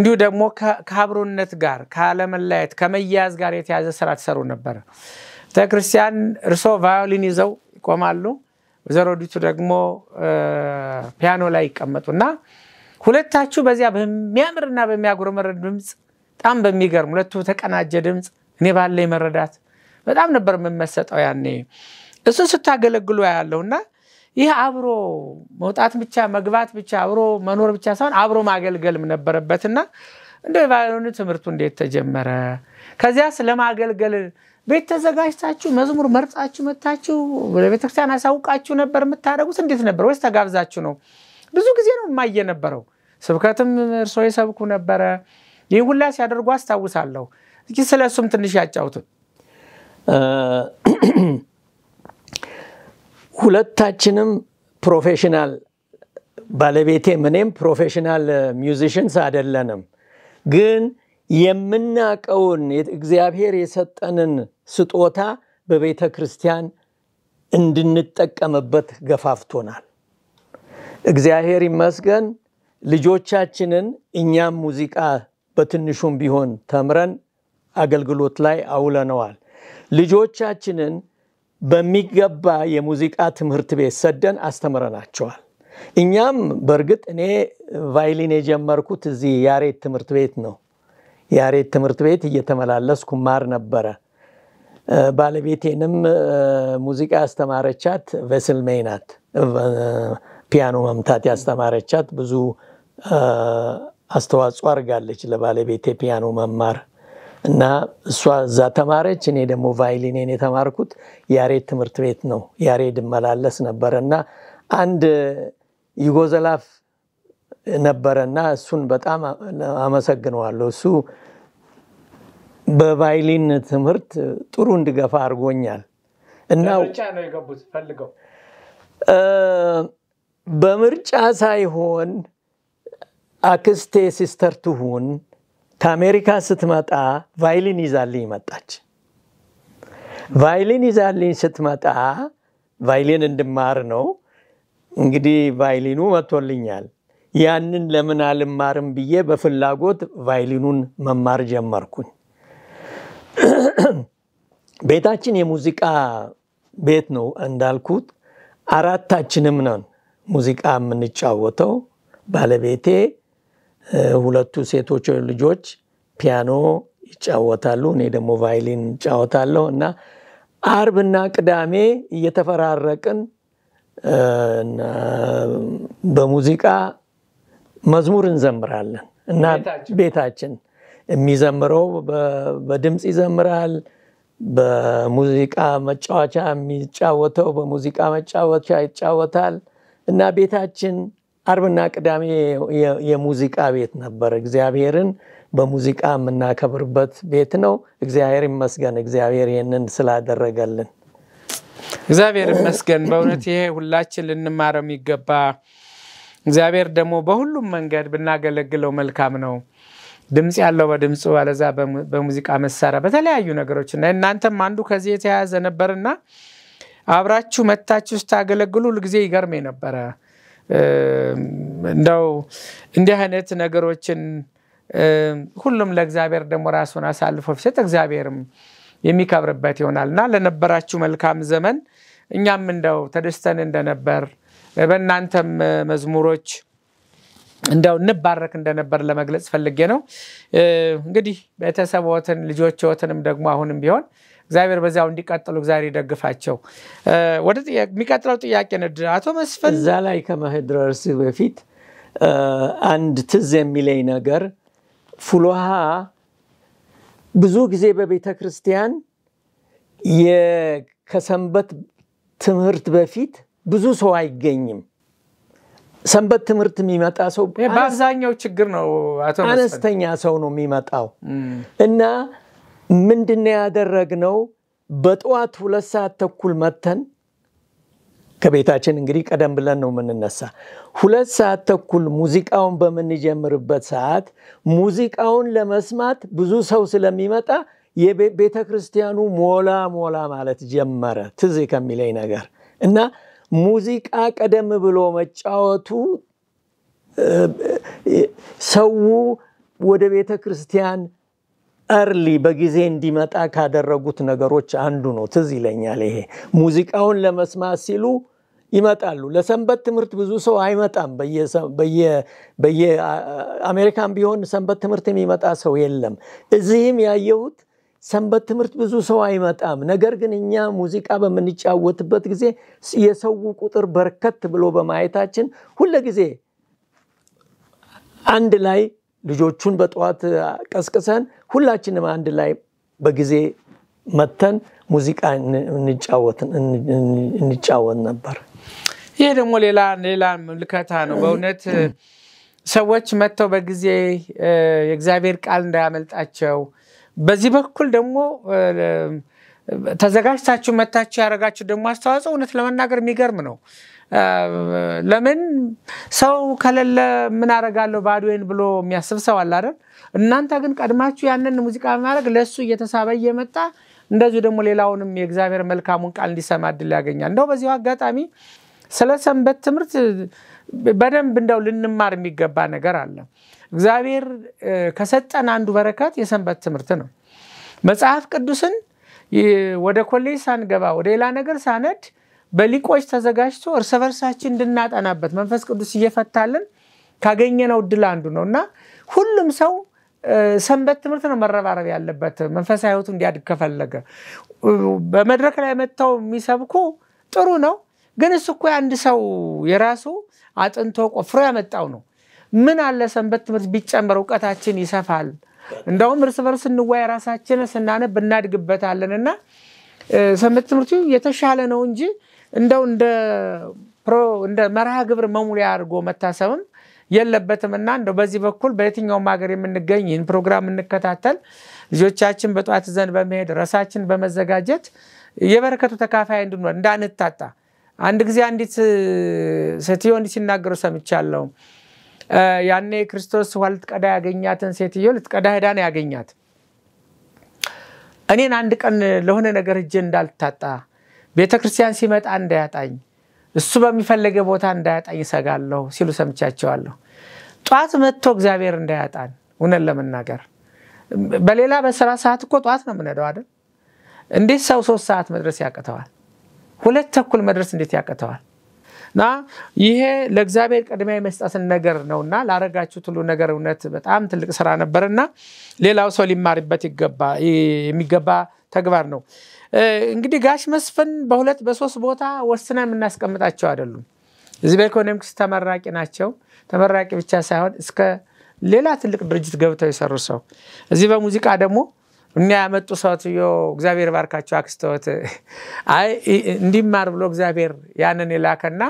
Speaker 1: እንዲሁ ደግሞ ከአብሮነት ጋር ከአለመለያየት ከመያያዝ ጋር የተያዘ ስራ ትሰሩ ነበረ። ቤተክርስቲያን እርሶ ቫዮሊን ይዘው ይቆማሉ፣ ዘሮዲቱ ደግሞ ፒያኖ ላይ ይቀመጡና ሁለታችሁ በዚያ በሚያምርና በሚያጉርምር ድምፅ በጣም በሚገርም ሁለቱ ተቀናጀ ድምፅ እኔ ባለ መረዳት በጣም ነበር የምመሰጠው ያኔ እሱ ስታገለግሉ እና ይህ አብሮ መውጣት ብቻ መግባት ብቻ አብሮ መኖር ብቻ ሳይሆን አብሮ ማገልገልም ነበረበትና እንደ ባይሆኑ ትምህርቱ እንዴት ተጀመረ? ከዚያስ ለማገልገል ቤት ተዘጋጅታችሁ መዝሙር መርጣችሁ መታችሁ ለቤተክርስቲያን አሳውቃችሁ ነበር የምታደርጉት? እንዴት ነበር? ወይስ ተጋብዛችሁ ነው? ብዙ ጊዜ ነው የማየ ነበረው። ስብከትም እርሶ የሰብኩ ነበረ። ይህ ሁላ ሲያደርጉ አስታውሳለሁ። ስለ እሱም ትንሽ ያጫውትም። ሁለታችንም ፕሮፌሽናል
Speaker 2: ባለቤቴ እኔም ፕሮፌሽናል ሚውዚሽንስ አይደለንም፣ ግን የምናቀውን እግዚአብሔር የሰጠንን ስጦታ በቤተ ክርስቲያን እንድንጠቀምበት ገፋፍቶናል። እግዚአብሔር ይመስገን ልጆቻችንን እኛም ሙዚቃ በትንሹም ቢሆን ተምረን አገልግሎት ላይ አውለነዋል። ልጆቻችንን በሚገባ የሙዚቃ ትምህርት ቤት ሰደን አስተምረናቸዋል። እኛም በእርግጥ እኔ ቫይሊን የጀመርኩት እዚህ ያሬት ትምህርት ቤት ነው። ያሬት ትምህርት ቤት እየተመላለስኩ ማር ነበረ። ባለቤቴንም ሙዚቃ ያስተማረቻት ቬስልሜ ናት። ፒያኖ መምታት ያስተማረቻት ብዙ አስተዋጽኦ አድርጋለች ለባለቤቴ ፒያኖ መማር እና እሷ እዛ ተማረች። እኔ ደግሞ ቫይሊኔን የተማርኩት ያሬድ ትምህርት ቤት ነው። ያሬድ እመላለስ ነበረ እና አንድ ይጎዘላፍ ነበረእና እሱን በጣም አመሰግነዋለሁ። እሱ በቫይሊን ትምህርት ጥሩ እንድገፋ አድርጎኛል። እና በምርጫ ሳይሆን አክስቴ ሲስተር ትሁን ከአሜሪካ ስትመጣ ቫይሊን ይዛልኝ መጣች። ቫይሊን ይዛልኝ ስትመጣ ቫይሊን እንድማር ነው እንግዲህ ቫይሊኑ መጥቶልኛል። ያንን ለምን አልማርም ብዬ በፍላጎት ቫይሊኑን መማር ጀመርኩኝ። ቤታችን የሙዚቃ ቤት ነው እንዳልኩት፣ አራታችንም ነን ሙዚቃ የምንጫወተው ባለቤቴ ሁለቱ ሴቶች ልጆች ፒያኖ ይጫወታሉ፣ እኔ ደግሞ ቫይሊን እጫወታለሁ እና አርብና ቅዳሜ እየተፈራረቅን በሙዚቃ መዝሙር እንዘምራለን እና ቤታችን የሚዘምረው በድምፅ ይዘምራል። በሙዚቃ መጫወቻ የሚጫወተው በሙዚቃ መጫወቻ ይጫወታል እና ቤታችን አርብና ቅዳሜ የሙዚቃ ቤት ነበር። እግዚአብሔርን በሙዚቃ የምናከብርበት ቤት ነው። እግዚአብሔር ይመስገን፣ እግዚአብሔር ይህንን ስላደረገልን
Speaker 1: እግዚአብሔር ይመስገን። በእውነት ይሄ ሁላችን ልንማረው የሚገባ እግዚአብሔር ደግሞ በሁሉም መንገድ ብናገለግለው መልካም ነው። ድምፅ ያለው በድምፁ አለዛ በሙዚቃ መሳሪያ በተለያዩ ነገሮች እና እናንተም አንዱ ከዚህ የተያያዘ ነበርና አብራችሁ መታችሁ ስታገለግሉ ሁልጊዜ ይገርሜ ነበረ። እንደው እንዲህ አይነት ነገሮችን ሁሉም ለእግዚአብሔር ደግሞ ራሱን አሳልፎ ሲሰጥ እግዚአብሔርም የሚከብርበት ይሆናል እና ለነበራችሁ መልካም ዘመን እኛም እንደው ተደስተን እንደነበር በእናንተም መዝሙሮች እንደው እንባረክ እንደነበር ለመግለጽ ፈልጌ ነው። እንግዲህ ቤተሰቦትን ልጆችትንም ደግሞ አሁንም ቢሆን እግዚአብሔር በዚያው እንዲቀጥሉ እግዚአብሔር ይደግፋቸው። ወደ የሚቀጥለው ጥያቄ ነድ አቶ መስፍን እዛ ላይ ከመሄድ
Speaker 2: በፊት አንድ ትዝ የሚለኝ ነገር ፉሎሃ ብዙ ጊዜ በቤተ ክርስቲያን ከሰንበት ትምህርት በፊት ብዙ ሰው አይገኝም። ሰንበት ትምህርት የሚመጣ ሰው በአብዛኛው
Speaker 1: ችግር ነው፣ አነስተኛ
Speaker 2: ሰው ነው የሚመጣው እና ምንድነው ያደረግነው? በጠዋት ሁለት ሰዓት ተኩል መተን ከቤታችን እንግዲህ ቀደም ብለን ነው የምንነሳ። ሁለት ሰዓት ተኩል ሙዚቃውን በምንጀምርበት ሰዓት ሙዚቃውን ለመስማት ብዙ ሰው ስለሚመጣ የቤተ ክርስቲያኑ ሞላ ሞላ ማለት ጀመረ። ትዝ ከሚለኝ ነገር እና ሙዚቃ ቀደም ብሎ መጫወቱ ሰው ወደ ቤተ ክርስቲያን እርሊ በጊዜ እንዲመጣ ካደረጉት ነገሮች አንዱ ነው። ትዝ ይለኛል ይሄ ሙዚቃውን ለመስማት ሲሉ ይመጣሉ። ለሰንበት ትምህርት ብዙ ሰው አይመጣም። በየአሜሪካን ቢሆን ሰንበት ትምህርት የሚመጣ ሰው የለም። እዚህም ያየሁት ሰንበት ትምህርት ብዙ ሰው አይመጣም። ነገር ግን እኛ ሙዚቃ በምንጫወትበት ጊዜ የሰው ቁጥር በርከት ብሎ በማየታችን ሁልጊዜ አንድ ላይ ልጆቹን በጠዋት ቀስቅሰን ሁላችንም አንድ ላይ በጊዜ መተን ሙዚቃ እንጫወት ነበር።
Speaker 1: ይህ ደግሞ ሌላ ሌላ ምልከታ ነው። በእውነት ሰዎች መጥተው በጊዜ የእግዚአብሔር ቃል እንዳያመልጣቸው በዚህ በኩል ደግሞ ተዘጋጅታችሁ መታችሁ ያደረጋችሁ ደግሞ አስተዋጽኦ እውነት ለመናገር የሚገርም ነው። ለምን ሰው ከሌለ ምን አረጋለሁ ባዶዬን ብሎ የሚያስብ ሰው አለ አይደል? እናንተ ግን ቀድማችሁ ያንን ሙዚቃ በማድረግ ለእሱ እየተሳበ እየመጣ እንደዚሁ ደግሞ ሌላውንም የእግዚአብሔር መልካሙን ቃል እንዲሰማ እድል ያገኛል። እንደው በዚሁ አጋጣሚ ስለ ሰንበት ትምህርት በደንብ እንደው ልንማር የሚገባ ነገር አለ። እግዚአብሔር ከሰጠን አንዱ በረከት የሰንበት ትምህርት ነው። መጽሐፍ ቅዱስን ወደ ኮሌጅ ሳንገባ ወደ ሌላ ነገር ሳነድ በሊቆች ተዘጋጅቶ እርስ በርሳችን እንድናጠናበት መንፈስ ቅዱስ እየፈታልን ካገኘነው እድል አንዱ ነው እና ሁሉም ሰው ሰንበት ትምህርት ነው መረባረብ ያለበት መንፈሳዊ ሕይወቱ እንዲያድግ ከፈለገ። በመድረክ ላይ መጥተው የሚሰብኩ ጥሩ ነው፣ ግን እሱ እኮ አንድ ሰው የራሱ አጥንቶ ቆፍሮ ያመጣው ነው። ምን አለ ሰንበት ትምህርት ቢጨመር እውቀታችን ይሰፋል። እንደውም እርስ በርስ እንዋይ ራሳችንን ስናነብ እና ሰንበት ትምህርቱ የተሻለ ነው እንጂ እንደው እንደ እንደ መርሃ ግብር መሙሪያ አድርጎ መታሰብም የለበትም እና እንደው በዚህ በኩል በየትኛውም ሀገር የምንገኝ ይህን ፕሮግራም እንከታተል ልጆቻችን በጠዋት ዘንድ በመሄድ ረሳችን በመዘጋጀት የበረከቱ ተካፋይ እንድንሆን እንዳንታጣ አንድ ጊዜ አንዲት ሴትዮ እንዲህ ሲናገሩ ሰምቻለሁ። ያኔ ክርስቶስ ውሃ ልትቀዳ ያገኛትን ሴትዮ ልትቀዳ ሄዳ ነው ያገኛት። እኔን አንድ ቀን ለሆነ ነገር እጄ እንዳልታጣ ቤተ ክርስቲያን ሲመጣ እንዳያጣኝ እሱ በሚፈለገ ቦታ እንዳያጣኝ ይሰጋለሁ ሲሉ ሰምቻቸዋለሁ። ጧት መጥቶ እግዚአብሔር እንዳያጣን እውነን ለመናገር በሌላ በስራ ሰዓት እኮ ጠዋት ነው የምንሄደው አይደል? እንዴት ሰው ሶስት ሰዓት መድረስ ያቅተዋል? ሁለት ተኩል መድረስ እንዴት ያቅተዋል? እና ይሄ ለእግዚአብሔር ቅድሚያ የመስጠትን ነገር ነውና ላረጋችሁት ሁሉ ነገር እውነት በጣም ትልቅ ስራ እና ሌላው ሰው ሊማርበት የሚገባ ተግባር ነው። እንግዲህ ጋሽ መስፍን በሁለት በሶስት ቦታ ወስነ የምናስቀምጣቸው አይደሉም። እዚህ በኢኮኖሚክስ ተመራቂ ናቸው። ተመራቂ ብቻ ሳይሆን እስከ ሌላ ትልቅ ድርጅት ገብተው የሰሩ ሰው እዚህ በሙዚቃ ደግሞ እና ያመጡ ሰውትዮ እግዚአብሔር ባርካቸው አክስተወት አይ እንዲማር ብሎ እግዚአብሔር ያንን የላከና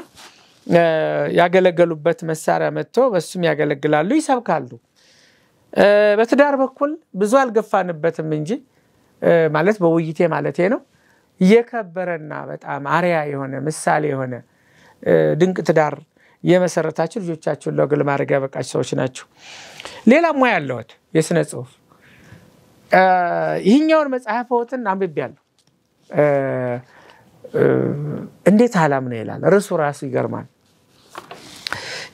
Speaker 1: ያገለገሉበት መሳሪያ መጥቶ በሱም ያገለግላሉ፣ ይሰብካሉ። በትዳር በኩል ብዙ አልገፋንበትም እንጂ ማለት በውይይቴ ማለቴ ነው። እየከበረና በጣም አርያ የሆነ ምሳሌ የሆነ ድንቅ ትዳር የመሰረታችሁ ልጆቻችሁን ለግል ማድረግ ያበቃችሁ ሰዎች ናቸው። ሌላ ሙያ ያለዎት የስነ ጽሁፍ ይህኛውን መጽሐፈዎትን አንብቤያለሁ። እንዴት አላም ነው ይላል ርሱ ራሱ ይገርማል።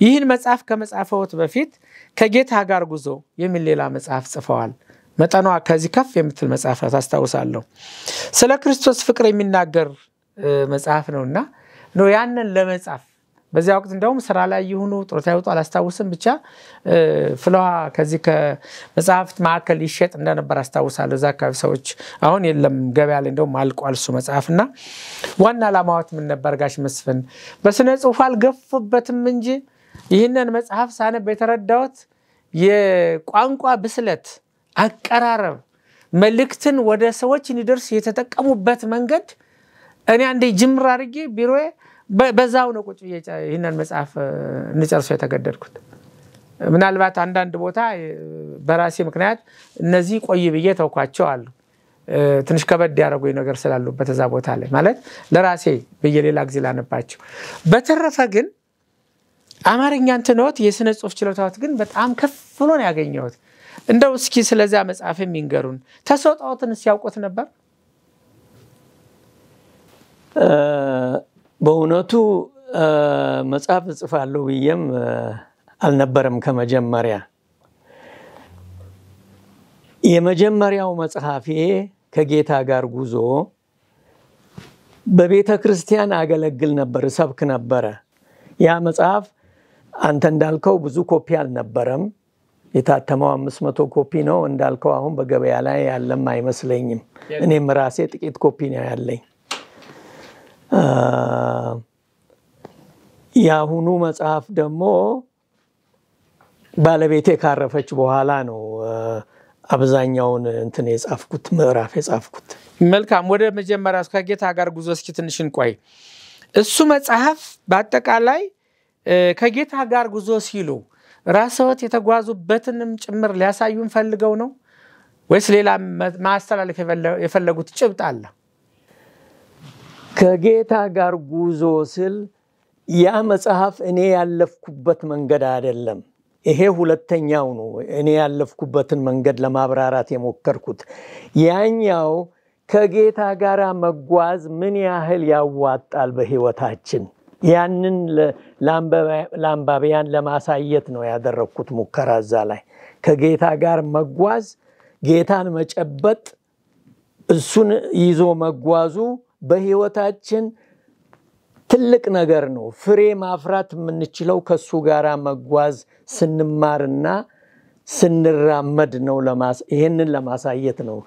Speaker 1: ይህን መጽሐፍ ከመጽሐፈወት በፊት ከጌታ ጋር ጉዞ የሚል ሌላ መጽሐፍ ጽፈዋል። መጠኗ ከዚህ ከፍ የምትል መጽሐፍ ታስታውሳለሁ። ስለ ክርስቶስ ፍቅር የሚናገር መጽሐፍ ነውና ያንን ለመጻፍ በዚያ ወቅት እንደውም ስራ ላይ ይሁኑ ጡረታ ይወጡ አላስታውስም፣ ብቻ ፍልውሃ ከዚህ ከመጽሐፍት ማዕከል ይሸጥ እንደነበር አስታውሳለሁ። እዛ አካባቢ ሰዎች አሁን የለም ገበያ ላይ እንደውም አልቋል እሱ መጽሐፍ እና ዋና ዓላማዎት ምን ነበር? ጋሽ መስፍን በስነ ጽሁፍ አልገፉበትም እንጂ ይህንን መጽሐፍ ሳነብ የተረዳሁት የቋንቋ ብስለት፣ አቀራረብ፣ መልእክትን ወደ ሰዎች እንዲደርስ የተጠቀሙበት መንገድ እኔ አንዴ ጅምር አርጌ ቢሮዬ በዛው ነው ቁጭ ይህንን መጽሐፍ እንጨርሶ የተገደድኩት። ምናልባት አንዳንድ ቦታ በራሴ ምክንያት እነዚህ ቆይ ብዬ ተውኳቸው አሉ። ትንሽ ከበድ ያደረጉኝ ነገር ስላሉበት እዛ ቦታ ላይ ማለት ለራሴ ብዬ ሌላ ጊዜ ላነባቸው። በተረፈ ግን አማርኛ እንትንዎት የስነ ጽሁፍ ችሎታዎት ግን በጣም ከፍ ብሎ ነው ያገኘሁት። እንደው እስኪ ስለዚያ መጽሐፍ የሚንገሩን ተሰጥኦትን ሲያውቁት ነበር?
Speaker 2: በእውነቱ መጽሐፍ እጽፋለሁ ብዬም አልነበረም ከመጀመሪያ። የመጀመሪያው መጽሐፌ ከጌታ ጋር ጉዞ በቤተ ክርስቲያን አገለግል ነበር፣ ሰብክ ነበረ። ያ መጽሐፍ አንተ እንዳልከው ብዙ ኮፒ አልነበረም። የታተመው አምስት መቶ ኮፒ ነው እንዳልከው። አሁን በገበያ ላይ ያለም አይመስለኝም። እኔም ራሴ ጥቂት ኮፒ ነው ያለኝ። የአሁኑ መጽሐፍ ደግሞ ባለቤቴ ካረፈች በኋላ ነው አብዛኛውን እንትን የጻፍኩት ምዕራፍ የጻፍኩት።
Speaker 1: መልካም ወደ መጀመሪያ እስከ ጌታ ጋር ጉዞ እስኪ ትንሽ እንቆይ። እሱ መጽሐፍ በአጠቃላይ ከጌታ ጋር ጉዞ ሲሉ ራስዎት የተጓዙበትንም ጭምር ሊያሳዩን ፈልገው ነው ወይስ ሌላ ማስተላለፍ የፈለጉት ጭብጥ አለ?
Speaker 2: ከጌታ ጋር ጉዞ ስል ያ መጽሐፍ እኔ ያለፍኩበት መንገድ አይደለም። ይሄ ሁለተኛው ነው። እኔ ያለፍኩበትን መንገድ ለማብራራት የሞከርኩት ያኛው ከጌታ ጋር መጓዝ ምን ያህል ያዋጣል በህይወታችን፣ ያንን ለአንባቢያን ለማሳየት ነው ያደረግኩት ሙከራ። እዛ ላይ ከጌታ ጋር መጓዝ ጌታን መጨበጥ፣ እሱን ይዞ መጓዙ በህይወታችን ትልቅ ነገር ነው። ፍሬ ማፍራት የምንችለው ከሱ ጋር መጓዝ ስንማርና ስንራመድ ነው።
Speaker 1: ይህንን ለማሳየት ነው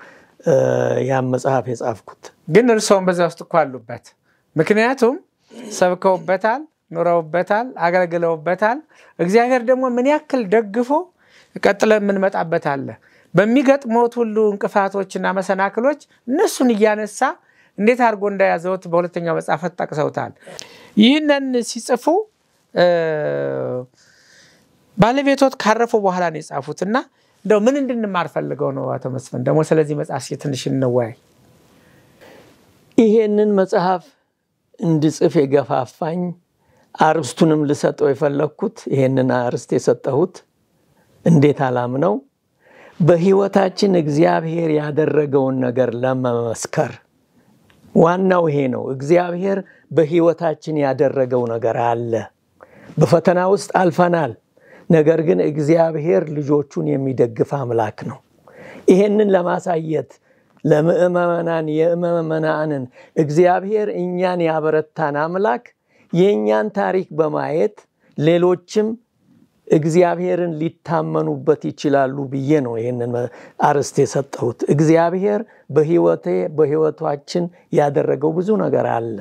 Speaker 1: ያን መጽሐፍ የጻፍኩት። ግን እርስዎም በዚያ ውስጥ እኮ አሉበት። ምክንያቱም ሰብከውበታል፣ ኑረውበታል፣ አገልግለውበታል። እግዚአብሔር ደግሞ ምን ያክል ደግፎ ቀጥለ የምንመጣበት አለ። በሚገጥሞት ሁሉ እንቅፋቶችና መሰናክሎች እነሱን እያነሳ እንዴት አድርጎ እንደያዘውት በሁለተኛው መጽሐፈት ጠቅሰውታል። ይህንን ሲጽፉ ባለቤቶት ካረፉ በኋላ ነው የጻፉት እና እንደው ምን እንድንማር ፈልገው ነው አቶ መስፍን? ደግሞ ስለዚህ መጽሐፍ ትንሽ እንወያይ። ይሄንን
Speaker 2: መጽሐፍ እንድጽፍ የገፋፋኝ አርስቱንም ልሰጠው የፈለግኩት ይሄንን አርስት የሰጠሁት እንዴት አላም ነው በህይወታችን እግዚአብሔር ያደረገውን ነገር ለመመስከር ዋናው ይሄ ነው። እግዚአብሔር በህይወታችን ያደረገው ነገር አለ። በፈተና ውስጥ አልፈናል። ነገር ግን እግዚአብሔር ልጆቹን የሚደግፍ አምላክ ነው። ይሄንን ለማሳየት ለምእመመናን የምእመናንን እግዚአብሔር እኛን ያበረታን አምላክ የእኛን ታሪክ በማየት ሌሎችም እግዚአብሔርን ሊታመኑበት ይችላሉ ብዬ ነው ይህንን አርዕስት የሰጠሁት። እግዚአብሔር በህይወቴ በህይወታችን ያደረገው ብዙ ነገር አለ።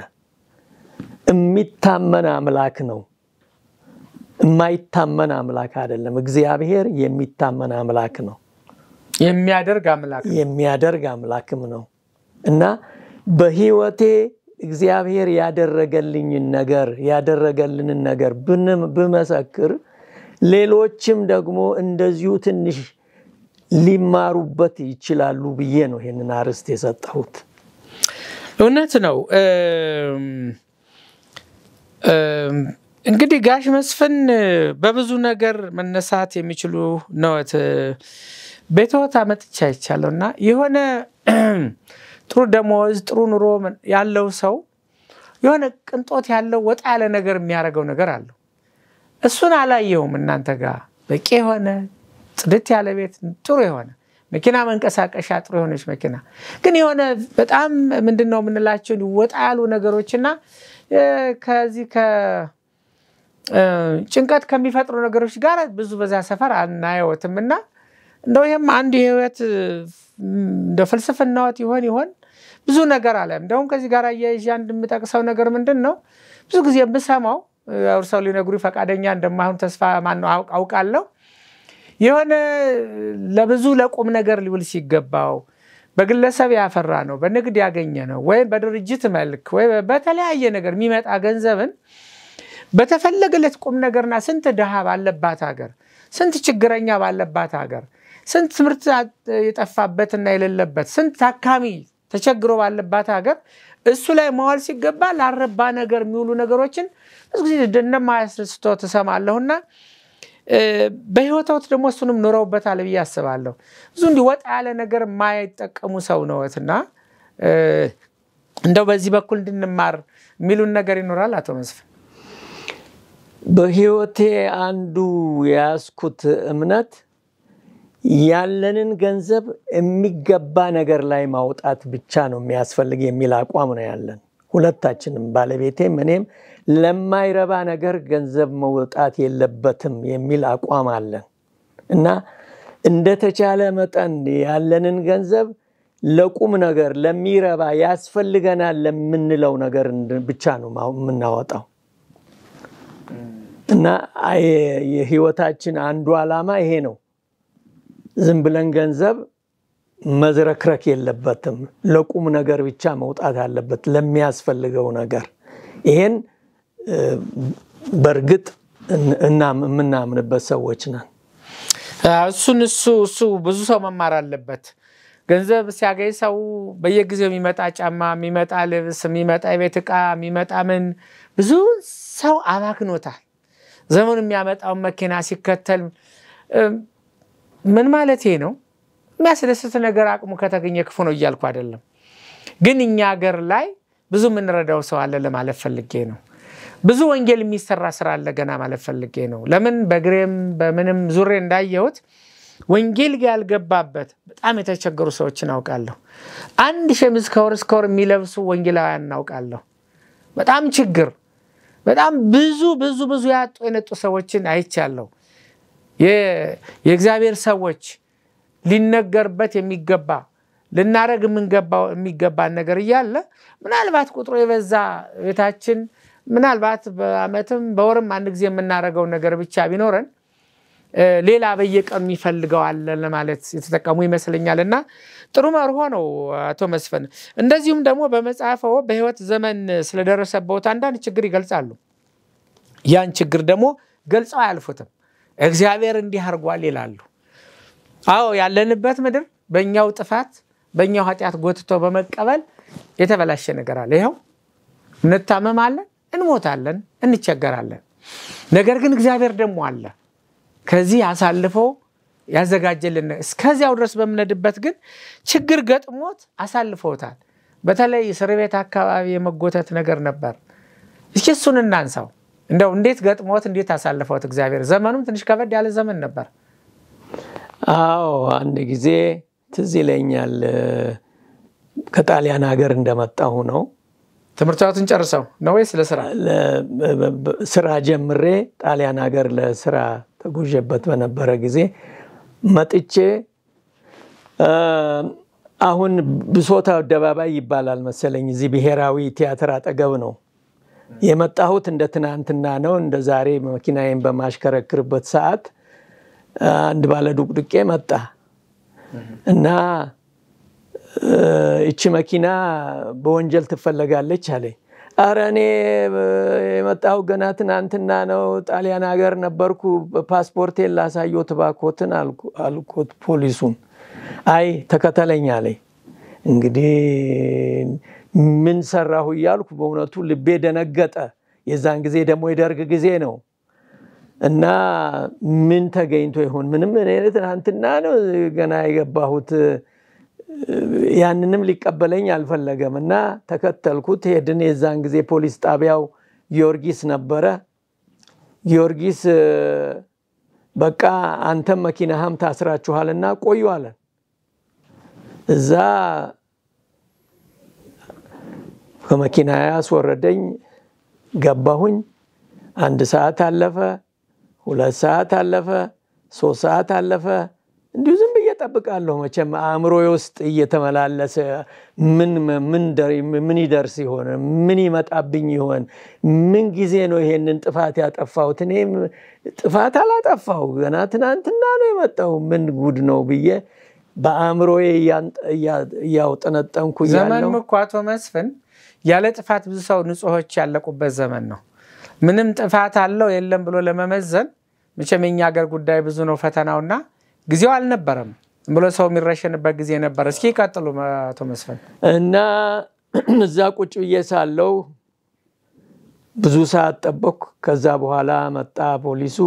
Speaker 2: የሚታመን አምላክ ነው፣ የማይታመን አምላክ አይደለም። እግዚአብሔር የሚታመን አምላክ ነው፣ የሚያደርግ አምላክ የሚያደርግ አምላክም ነው እና በህይወቴ እግዚአብሔር ያደረገልኝን ነገር ያደረገልንን ነገር ብመሰክር ሌሎችም ደግሞ እንደዚሁ ትንሽ ሊማሩበት ይችላሉ ብዬ ነው ይህንን አርዕስት የሰጠሁት። እውነት ነው።
Speaker 1: እንግዲህ ጋሽ መስፍን በብዙ ነገር መነሳት የሚችሉ ነት ቤተወት አመጥቻ ይቻለሁ እና የሆነ ጥሩ ደሞዝ ጥሩ ኑሮ ያለው ሰው የሆነ ቅንጦት ያለው ወጣ ያለ ነገር የሚያደርገው ነገር አለው እሱን አላየውም። እናንተ ጋር በቂ የሆነ ጽድት ያለ ቤት ጥሩ የሆነ መኪና መንቀሳቀሻ ጥሩ የሆነች መኪና ግን የሆነ በጣም ምንድን ነው የምንላቸው ወጣ ያሉ ነገሮችና ከዚህ ጭንቀት ከሚፈጥሩ ነገሮች ጋር ብዙ በዛ ሰፈር አናየወትም እና እንደው ይህም አንድ የህይወት እንደ ፍልስፍናወት ይሆን ይሆን ብዙ ነገር አለ። እንደውም ከዚህ ጋር እያይዤ አንድ ነገር ምንድን ነው ብዙ ጊዜ የምሰማው እርሰው ሊነግሩ ፈቃደኛ እንደማይሆን ተስፋ ማነው አውቃለሁ። የሆነ ለብዙ ለቁም ነገር ሊውል ሲገባው በግለሰብ ያፈራ ነው፣ በንግድ ያገኘ ነው፣ ወይም በድርጅት መልክ ወይም በተለያየ ነገር የሚመጣ ገንዘብን በተፈለገለት ቁም ነገርና ስንት ድሃ ባለባት ሀገር፣ ስንት ችግረኛ ባለባት ሀገር፣ ስንት ትምህርት የጠፋበትና የሌለበት፣ ስንት ታካሚ ተቸግሮ ባለባት ሀገር እሱ ላይ መዋል ሲገባ ላረባ ነገር የሚውሉ ነገሮችን ብዙ ጊዜ እንደማያስደስተው ትሰማለሁና በህይወታውት ደግሞ እሱንም ኑረውበታል ብዬ አስባለሁ። ብዙ እንዲህ ወጣ ያለ ነገር የማይጠቀሙ ሰው ነዎትና እንደው በዚህ በኩል እንድንማር የሚሉን ነገር ይኖራል አቶ መስፍን? በህይወቴ
Speaker 2: አንዱ የያዝኩት እምነት ያለንን ገንዘብ የሚገባ ነገር ላይ ማውጣት ብቻ ነው የሚያስፈልግ የሚል አቋም ነው ያለን። ሁለታችንም ባለቤቴም እኔም ለማይረባ ነገር ገንዘብ መውጣት የለበትም የሚል አቋም አለን እና እንደተቻለ መጠን ያለንን ገንዘብ ለቁም ነገር ለሚረባ ያስፈልገናል ለምንለው ነገር ብቻ ነው የምናወጣው እና የህይወታችን አንዱ አላማ ይሄ ነው። ዝም ብለን ገንዘብ መዝረክረክ የለበትም። ለቁም ነገር ብቻ መውጣት አለበት፣ ለሚያስፈልገው ነገር። ይሄን በእርግጥ
Speaker 1: የምናምንበት ሰዎች ነን። እሱን እሱ እሱ ብዙ ሰው መማር አለበት። ገንዘብ ሲያገኝ ሰው በየጊዜው የሚመጣ ጫማ፣ የሚመጣ ልብስ፣ የሚመጣ የቤት ዕቃ፣ የሚመጣ ምን ብዙ ሰው አባክኖታል። ዘመኑ የሚያመጣውን መኪና ሲከተል ምን ማለት ነው? የሚያስደስት ነገር አቅሙ ከተገኘ ክፉ ነው እያልኩ አይደለም። ግን እኛ ሀገር ላይ ብዙ የምንረዳው ሰው አለ ለማለት ፈልጌ ነው። ብዙ ወንጌል የሚሰራ ስራ አለ ገና ማለት ፈልጌ ነው። ለምን በግሬም በምንም ዙሬ እንዳየሁት ወንጌል ያልገባበት በጣም የተቸገሩ ሰዎች እናውቃለሁ። አንድ ሸሚዝ ከወር እስከ ወር የሚለብሱ ወንጌላውያን እናውቃለሁ። በጣም ችግር፣ በጣም ብዙ ብዙ ብዙ ያጡ የነጡ ሰዎችን አይቻለሁ። የእግዚአብሔር ሰዎች ሊነገርበት የሚገባ ልናደረግ የሚገባን ነገር እያለ ምናልባት ቁጥሩ የበዛ ቤታችን ምናልባት በአመትም በወርም አንድ ጊዜ የምናደረገው ነገር ብቻ ቢኖረን ሌላ በየቀኑ የሚፈልገው አለ ለማለት የተጠቀሙ ይመስለኛል። እና ጥሩ መርሆ ነው አቶ መስፍን። እንደዚሁም ደግሞ በመጽሐፈው በህይወት ዘመን ስለደረሰበት አንዳንድ ችግር ይገልጻሉ። ያን ችግር ደግሞ ገልጸው አያልፉትም። እግዚአብሔር እንዲህ አርጓል ይላሉ። አዎ ያለንበት ምድር በእኛው ጥፋት በእኛው ኃጢአት ጎትቶ በመቀበል የተበላሸ ነገር አለ። ይኸው እንታመማለን፣ እንሞታለን፣ እንቸገራለን። ነገር ግን እግዚአብሔር ደግሞ አለ ከዚህ አሳልፎ ያዘጋጀልን። እስከዚያው ድረስ በምንድበት ግን ችግር ገጥሞት አሳልፎታል በተለይ እስር ቤት አካባቢ የመጎተት ነገር ነበር። እስኪ እሱን እናንሳው። እንደው እንዴት ገጥሞት እንዴት አሳልፈውት? እግዚአብሔር ዘመኑም ትንሽ ከበድ ያለ ዘመን ነበር።
Speaker 2: አዎ አንድ ጊዜ ትዝ ይለኛል ከጣሊያን ሀገር እንደመጣሁ ነው። ትምህርት ጨርሰው ነው ወይስ ለስራ? ስራ ጀምሬ ጣሊያን ሀገር ለስራ ተጉዤበት በነበረ ጊዜ መጥቼ አሁን ብሶት አደባባይ ይባላል መሰለኝ እዚህ ብሔራዊ ቲያትር አጠገብ ነው የመጣሁት እንደ ትናንትና ነው። እንደ ዛሬ መኪናዬን በማሽከረክርበት ሰዓት አንድ ባለ ዱቅዱቄ መጣ እና እቺ መኪና በወንጀል ትፈለጋለች አለ። አረ እኔ የመጣሁ ገና ትናንትና ነው። ጣሊያን ሀገር ነበርኩ። ፓስፖርቴን ላሳየት ትባኮትን አልኩት ፖሊሱን። አይ ተከተለኝ አለ። እንግዲህ ምን ሰራሁ እያልኩ በእውነቱ ልቤ ደነገጠ። የዛን ጊዜ ደግሞ የደርግ ጊዜ ነው እና ምን ተገኝቶ ይሆን ምንም እኔ ትናንትና ነው ገና የገባሁት። ያንንም ሊቀበለኝ አልፈለገም እና ተከተልኩት፣ ሄድን። የዛን ጊዜ ፖሊስ ጣቢያው ጊዮርጊስ ነበረ። ጊዮርጊስ በቃ አንተም መኪናህም ታስራችኋልና ቆዩ አለን እዛ በመኪና ያስወረደኝ። ገባሁኝ። አንድ ሰዓት አለፈ፣ ሁለት ሰዓት አለፈ፣ ሶስት ሰዓት አለፈ። እንዲሁ ዝም ብዬ መቼም አእምሮ ውስጥ እየተመላለሰ ምን ይደርስ ይሆን? ምን ይመጣብኝ ይሆን? ምን ጊዜ ነው ይሄንን ጥፋት ያጠፋሁት? እኔ ጥፋት አላጠፋው፣ ገና ትናንትና ነው የመጣው። ምን ጉድ ነው ብዬ በአእምሮዬ
Speaker 1: እያውጠነጠንኩ ዘመን እኮ መስፍን ያለ ጥፋት ብዙ ሰው ንጹሆች ያለቁበት ዘመን ነው። ምንም ጥፋት አለው የለም ብሎ ለመመዘን መቼም የኛ ሀገር ጉዳይ ብዙ ነው ፈተናውና ጊዜው አልነበረም ብሎ ሰው የሚረሸንበት ጊዜ ነበር። እስኪ ቀጥሉ አቶ መስፈን። እና እዛ ቁጭ ብዬ ሳለው
Speaker 2: ብዙ ሰዓት ጠበኩ። ከዛ በኋላ መጣ ፖሊሱ።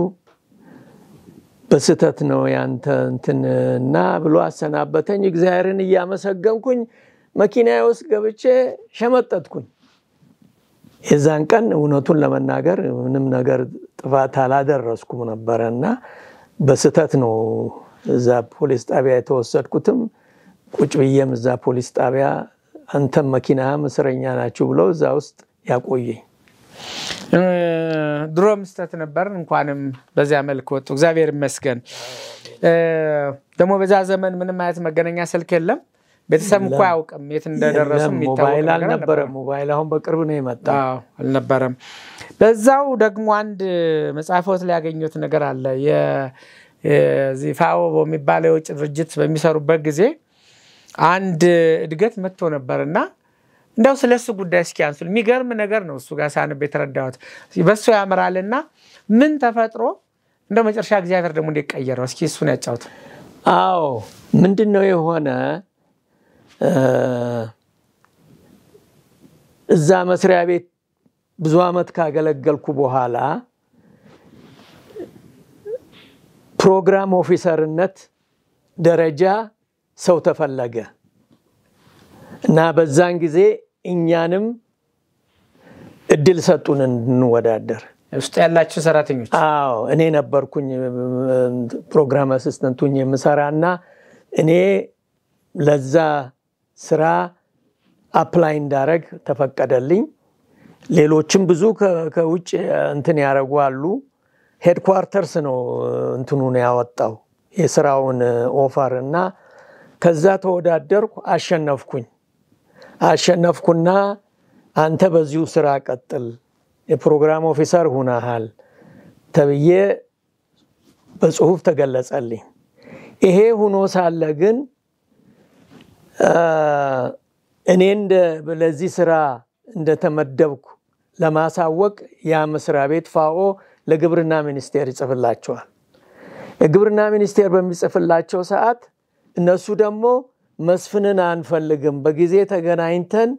Speaker 2: በስህተት ነው ያንተ እንትን እና ብሎ አሰናበተኝ። እግዚአብሔርን እያመሰገንኩኝ መኪና ውስጥ ገብቼ ሸመጠጥኩኝ። የዛን ቀን እውነቱን ለመናገር ምንም ነገር ጥፋት አላደረስኩም ነበረ እና በስተት ነው እዛ ፖሊስ ጣቢያ የተወሰድኩትም ቁጭ ብዬም እዛ ፖሊስ ጣቢያ አንተም መኪና እስረኛ ናችሁ ብለው እዛ ውስጥ
Speaker 1: ያቆየኝ። ድሮ ምስተት ነበር። እንኳንም በዚያ መልክ ወጡ። እግዚአብሔር ይመስገን። ደግሞ በዛ ዘመን ምንም አይነት መገናኛ ስልክ የለም። ቤተሰብ እኮ አያውቅም የት እንደደረሱ ሞባይል አልነበረም። ሞባይል አሁን በቅርብ ነው የመጣ አልነበረም። በዛው ደግሞ አንድ መጽሐፎት ላይ ያገኙት ነገር አለ። ፋኦ በሚባለው የውጭ ድርጅት በሚሰሩበት ጊዜ አንድ እድገት መጥቶ ነበር እና እንደው ስለ እሱ ጉዳይ እስኪ አንሱ የሚገርም ነገር ነው እሱ ጋር ሳንብ የተረዳሁት ያምራል ያምራልና ምን ተፈጥሮ እንደው መጨረሻ እግዚአብሔር ደግሞ እንዲቀየረው እስኪ እሱን ያጫውት። አዎ ምንድን ነው የሆነ እዛ መስሪያ
Speaker 2: ቤት ብዙ አመት ካገለገልኩ በኋላ ፕሮግራም ኦፊሰርነት ደረጃ ሰው ተፈለገ እና በዛን ጊዜ እኛንም እድል ሰጡን እንወዳደር። ውስጥ ያላቸው ሰራተኞች? አዎ፣ እኔ ነበርኩኝ ፕሮግራም አሲስተንቱኝ የምሰራ እና እኔ ለዛ ስራ አፕላይ እንዳረግ ተፈቀደልኝ። ሌሎችም ብዙ ከውጭ እንትን ያደረጉ አሉ። ሄድኳርተርስ ነው እንትኑን ያወጣው የስራውን ኦፈር እና ከዛ ተወዳደርኩ፣ አሸነፍኩኝ። አሸነፍኩና አንተ በዚሁ ስራ ቀጥል፣ የፕሮግራም ኦፊሰር ሁናሃል ተብዬ በጽሁፍ ተገለጸልኝ። ይሄ ሁኖ ሳለ ግን እኔ ለዚህ ስራ እንደተመደብኩ ለማሳወቅ ያ መስሪያ ቤት ፋኦ ለግብርና ሚኒስቴር ይጽፍላቸዋል። የግብርና ሚኒስቴር በሚጽፍላቸው ሰዓት እነሱ ደግሞ መስፍንን አንፈልግም፣ በጊዜ ተገናኝተን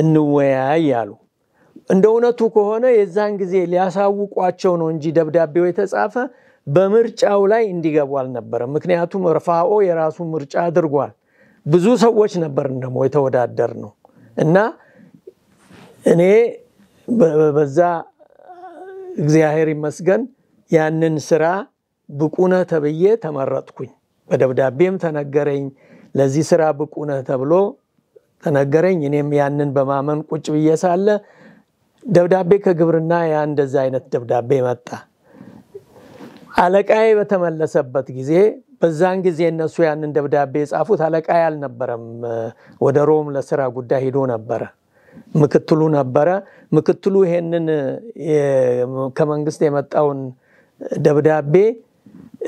Speaker 2: እንወያይ አሉ። እንደ እውነቱ ከሆነ የዛን ጊዜ ሊያሳውቋቸው ነው እንጂ ደብዳቤው የተጻፈ በምርጫው ላይ እንዲገቡ አልነበረም። ምክንያቱም ፋኦ የራሱ ምርጫ አድርጓል። ብዙ ሰዎች ነበርን ደግሞ የተወዳደር ነው እና እኔ በዛ እግዚአብሔር ይመስገን ያንን ስራ ብቁነ ተብዬ ተመረጥኩኝ። በደብዳቤም ተነገረኝ። ለዚህ ስራ ብቁነ ተብሎ ተነገረኝ። እኔም ያንን በማመን ቁጭ ብዬ ሳለ ደብዳቤ ከግብርና ያ እንደዛ አይነት ደብዳቤ መጣ። አለቃዬ በተመለሰበት ጊዜ በዛን ጊዜ እነሱ ያንን ደብዳቤ የጻፉት አለቃ አልነበረም። ወደ ሮም ለስራ ጉዳይ ሂዶ ነበረ። ምክትሉ ነበረ። ምክትሉ ይሄንን ከመንግስት የመጣውን ደብዳቤ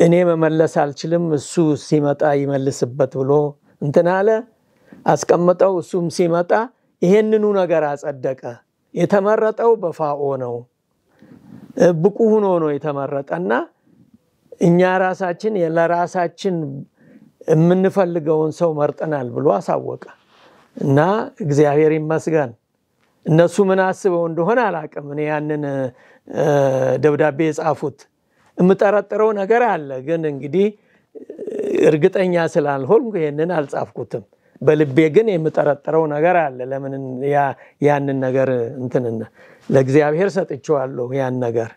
Speaker 2: እኔ መመለስ አልችልም፣ እሱ ሲመጣ ይመልስበት ብሎ እንትን አለ አስቀምጠው። እሱም ሲመጣ ይሄንኑ ነገር አጸደቀ። የተመረጠው በፋኦ ነው። ብቁ ሁኖ ነው የተመረጠና እኛ ራሳችን ለራሳችን የምንፈልገውን ሰው መርጠናል ብሎ አሳወቀ እና እግዚአብሔር ይመስገን። እነሱ ምን አስበው እንደሆነ አላቅም። እኔ ያንን ደብዳቤ የጻፉት የምጠረጥረው ነገር አለ፣ ግን እንግዲህ እርግጠኛ ስላልሆንኩ ይህንን አልጻፍኩትም። በልቤ ግን የምጠረጥረው ነገር አለ። ለምን ያንን ነገር እንትን ለእግዚአብሔር ሰጥቼዋለሁ ያን ነገር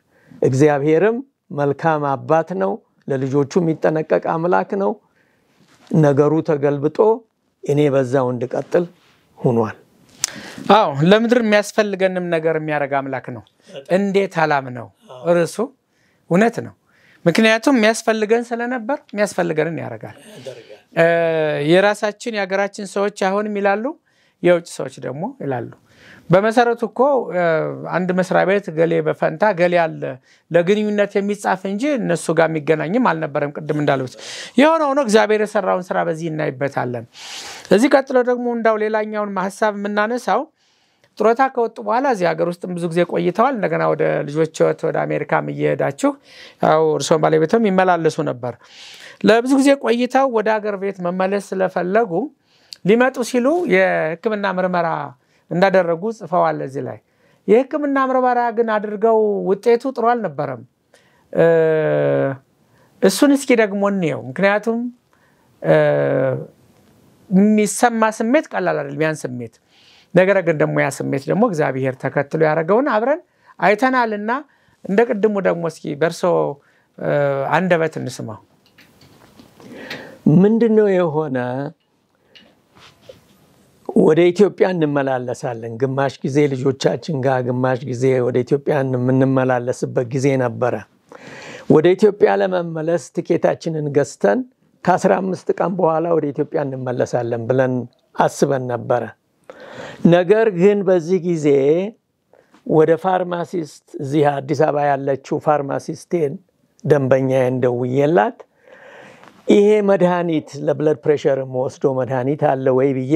Speaker 2: እግዚአብሔርም መልካም አባት ነው። ለልጆቹ የሚጠነቀቅ አምላክ ነው። ነገሩ ተገልብጦ እኔ በዛው እንድቀጥል ሁኗል።
Speaker 1: አዎ ለምድር የሚያስፈልገንም ነገር የሚያደርግ አምላክ ነው። እንዴት አላም ነው እርሱ እውነት ነው። ምክንያቱም የሚያስፈልገን ስለነበር የሚያስፈልገንን ያደርጋል። የራሳችን የሀገራችን ሰዎች አሁንም ይላሉ፣ የውጭ ሰዎች ደግሞ ይላሉ። በመሰረቱ እኮ አንድ መስሪያ ቤት ገሌ በፈንታ ገሌ አለ ለግንኙነት የሚጻፍ እንጂ እነሱ ጋር የሚገናኝም አልነበረም። ቅድም እንዳልኩት የሆነ ሆኖ እግዚአብሔር የሰራውን ስራ በዚህ እናይበታለን። እዚህ ቀጥሎ ደግሞ እንዳው ሌላኛውን ሀሳብ የምናነሳው ጡረታ ከወጡ በኋላ እዚህ ሀገር ውስጥም ብዙ ጊዜ ቆይተዋል። እንደገና ወደ ልጆች ወደ አሜሪካም እየሄዳችሁ ያው እርስዎም ባለቤትም ይመላለሱ ነበር። ለብዙ ጊዜ ቆይተው ወደ ሀገር ቤት መመለስ ስለፈለጉ ሊመጡ ሲሉ የህክምና ምርመራ እንዳደረጉ ጽፈዋል። እዚህ ላይ የህክምና ምርመራ ግን አድርገው ውጤቱ ጥሩ አልነበረም። እሱን እስኪ ደግሞ እንየው። ምክንያቱም የሚሰማ ስሜት ቀላል አይደለም፣ ያን ስሜት ነገር ግን ደግሞ ያ ስሜት ደግሞ እግዚአብሔር ተከትሎ ያደረገውን አብረን አይተናልና እንደ ቅድሙ ደግሞ እስኪ በእርሶ አንደበት እንስማው። ምንድን ነው የሆነ
Speaker 2: ወደ ኢትዮጵያ እንመላለሳለን። ግማሽ ጊዜ ልጆቻችን ጋር፣ ግማሽ ጊዜ ወደ ኢትዮጵያ የምንመላለስበት ጊዜ ነበረ። ወደ ኢትዮጵያ ለመመለስ ትኬታችንን ገዝተን ከ15 ቀን በኋላ ወደ ኢትዮጵያ እንመለሳለን ብለን አስበን ነበረ። ነገር ግን በዚህ ጊዜ ወደ ፋርማሲስት እዚህ አዲስ አበባ ያለችው ፋርማሲስቴን ደንበኛ እንደውዬላት ይሄ መድኃኒት ለብለድ ፕሬሸር ወስዶ መድኃኒት አለ ወይ ብዬ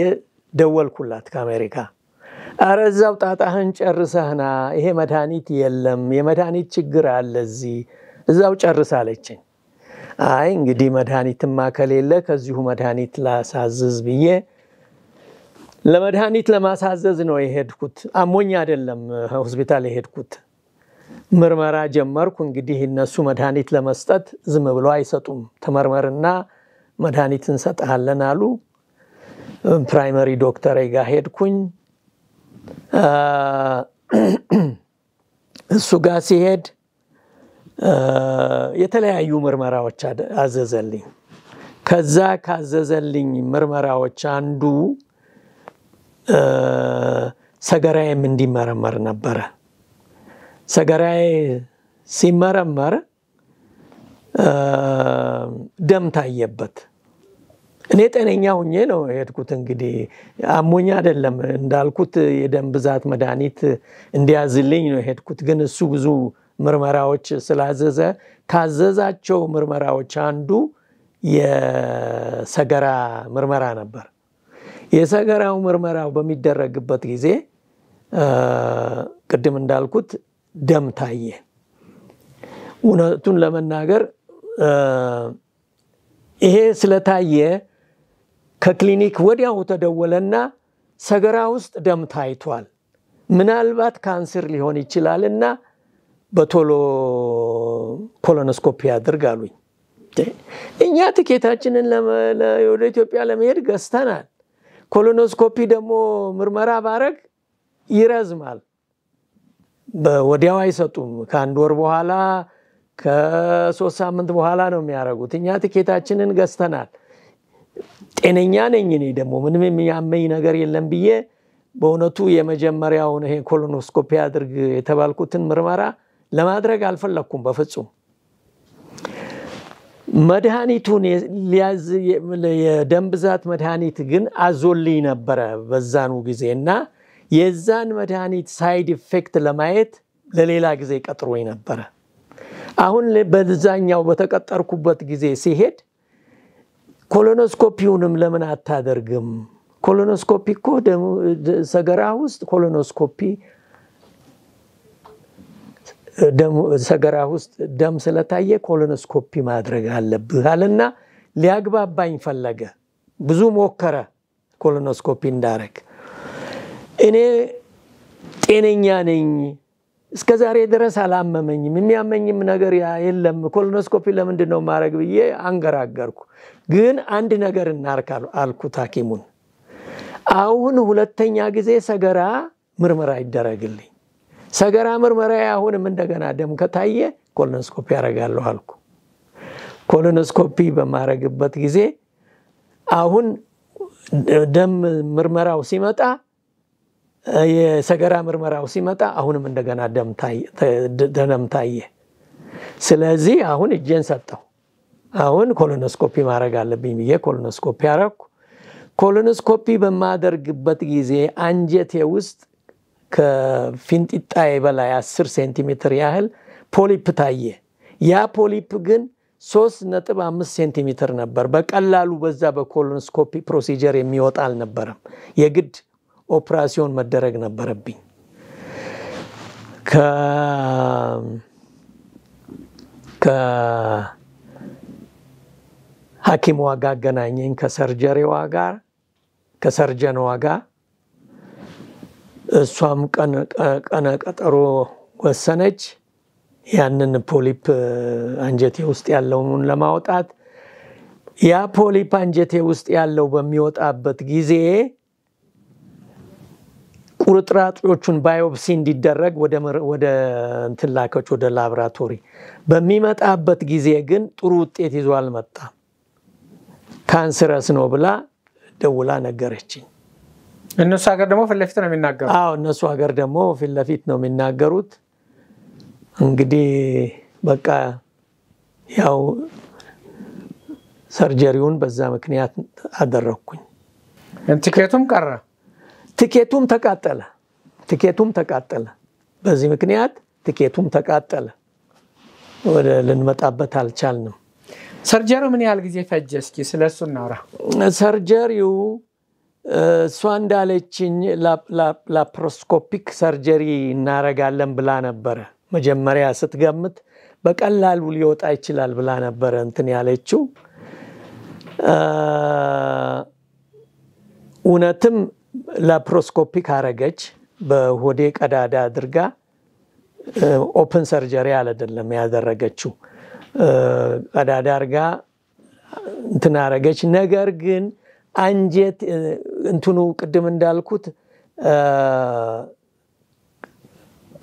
Speaker 2: ደወልኩላት ከአሜሪካ አረ እዛው ጣጣህን ጨርሰህና ይሄ መድኃኒት የለም፣ የመድኃኒት ችግር አለ እዚህ እዛው አለችኝ አይ እንግዲህ መድኃኒትማ ከሌለ ከዚሁ መድኃኒት ላሳዝዝ ብዬ ለመድኃኒት ለማሳዘዝ ነው የሄድኩት። አሞኝ አይደለም ሆስፒታል የሄድኩት። ምርመራ ጀመርኩ። እንግዲህ እነሱ መድኃኒት ለመስጠት ዝም ብሎ አይሰጡም። ተመርመርና መድኃኒት እንሰጥሃለን አሉ። ፕራይመሪ ዶክተሬ ጋር ሄድኩኝ። እሱ ጋር ሲሄድ የተለያዩ ምርመራዎች አዘዘልኝ። ከዛ ካዘዘልኝ ምርመራዎች አንዱ ሰገራዬም እንዲመረመር ነበረ። ሰገራዬ ሲመረመር ደም ታየበት። እኔ ጤነኛ ሁኜ ነው የሄድኩት። እንግዲህ አሞኝ አይደለም እንዳልኩት የደም ብዛት መድኃኒት እንዲያዝልኝ ነው የሄድኩት። ግን እሱ ብዙ ምርመራዎች ስላዘዘ ካዘዛቸው ምርመራዎች አንዱ የሰገራ ምርመራ ነበር። የሰገራው ምርመራው በሚደረግበት ጊዜ ቅድም እንዳልኩት ደም ታየ። እውነቱን ለመናገር ይሄ ስለታየ ከክሊኒክ ወዲያው ተደወለና ሰገራ ውስጥ ደም ታይቷል፣ ምናልባት ካንሰር ሊሆን ይችላል እና በቶሎ ኮሎኖስኮፒ አድርግ አሉኝ። እኛ ትኬታችንን ወደ ኢትዮጵያ ለመሄድ ገዝተናል። ኮሎኖስኮፒ ደግሞ ምርመራ ባረግ ይረዝማል። ወዲያው አይሰጡም። ከአንድ ወር በኋላ ከሶስት ሳምንት በኋላ ነው የሚያደርጉት። እኛ ትኬታችንን ገዝተናል። ጤነኛ ነኝ እኔ ደግሞ ምንም የሚያመኝ ነገር የለም ብዬ በእውነቱ የመጀመሪያውን ይሄ ኮሎኖስኮፒ አድርግ የተባልኩትን ምርመራ ለማድረግ አልፈለግኩም በፍጹም። መድኃኒቱን የደም ብዛት መድኃኒት ግን አዞልኝ ነበረ በዛኑ ጊዜ እና የዛን መድኃኒት ሳይድ ኢፌክት ለማየት ለሌላ ጊዜ ቀጥሮኝ ነበረ። አሁን በዛኛው በተቀጠርኩበት ጊዜ ሲሄድ ኮሎኖስኮፒውንም ለምን አታደርግም? ኮሎኖስኮፒ እኮ ሰገራ ውስጥ ኮሎኖስኮፒ ሰገራ ውስጥ ደም ስለታየ ኮሎኖስኮፒ ማድረግ አለብህ አለና ሊያግባባኝ ፈለገ። ብዙ ሞከረ ኮሎኖስኮፒ እንዳረግ። እኔ ጤነኛ ነኝ፣ እስከ ዛሬ ድረስ አላመመኝም፣ የሚያመኝም ነገር የለም። ኮሎኖስኮፒ ለምንድን ነው ማድረግ ብዬ አንገራገርኩ። ግን አንድ ነገር እናርካሉ አልኩት ሐኪሙን። አሁን ሁለተኛ ጊዜ ሰገራ ምርመራ ይደረግልኝ። ሰገራ ምርመራ አሁንም እንደገና ደም ከታየ ኮሎኖስኮፒ ያደርጋለሁ አልኩ። ኮሎኖስኮፒ በማረግበት ጊዜ አሁን ደም ምርመራው ሲመጣ የሰገራ ምርመራው ሲመጣ አሁንም እንደገና ደም ታየ። ስለዚህ አሁን እጄን ሰጠው። አሁን ኮሎኖስኮፒ ማድረግ አለብኝ ብዬ ኮሎኖስኮፒ አረኩ። ኮሎኖስኮፒ በማደርግበት ጊዜ አንጀቴ ውስጥ ከፊንጢጣዬ በላይ 10 ሴንቲሜትር ያህል ፖሊፕ ታየ። ያ ፖሊፕ ግን 3 5 ሴንቲሜትር ነበር። በቀላሉ በዛ በኮሎኖስኮፒ ፕሮሲጀር የሚወጣ አልነበረም። የግድ ኦፕራሲዮን መደረግ ነበረብኝ። ከ ሀኪም ዋጋ አገናኘኝ ከሰርጀሪዋ ጋር ከሰርጀንዋ ጋር። እሷም ቀነ ቀጠሮ ወሰነች። ያንን ፖሊፕ አንጀቴ ውስጥ ያለውን ለማውጣት ያ ፖሊፕ አንጀቴ ውስጥ ያለው በሚወጣበት ጊዜ ቁርጥራጮቹን ባዮፕሲ እንዲደረግ ወደ ትላከች ወደ ላብራቶሪ። በሚመጣበት ጊዜ ግን ጥሩ ውጤት ይዞ አልመጣም። ካንሰረስ ነው ብላ ደውላ ነገረችኝ።
Speaker 1: እነሱ ሀገር ደግሞ ፊት ለፊት ነው የሚናገሩት? አዎ እነሱ ሀገር ደግሞ
Speaker 2: ፊት ለፊት ነው የሚናገሩት። እንግዲህ በቃ ያው ሰርጀሪውን በዛ ምክንያት አደረግኩኝ። ትኬቱም ቀረ፣ ትኬቱም ተቃጠለ፣ ትኬቱም ተቃጠለ። በዚህ ምክንያት ትኬቱም ተቃጠለ። ወደ ልንመጣበት አልቻልንም። ሰርጀሪው ምን ያህል ጊዜ ፈጀ? እስኪ ስለ እሱ እናውራ። ሰርጀሪው እሷ እንዳለችኝ ላፕሮስኮፒክ ሰርጀሪ እናረጋለን ብላ ነበረ። መጀመሪያ ስትገምት በቀላሉ ሊወጣ ይችላል ብላ ነበረ እንትን ያለችው። እውነትም ላፕሮስኮፒክ አረገች። በሆዴ ቀዳዳ አድርጋ ኦፕን ሰርጀሪ አለደለም ያደረገችው። ቀዳዳ ዳርጋ እንትን አረገች። ነገር ግን አንጀት እንትኑ ቅድም እንዳልኩት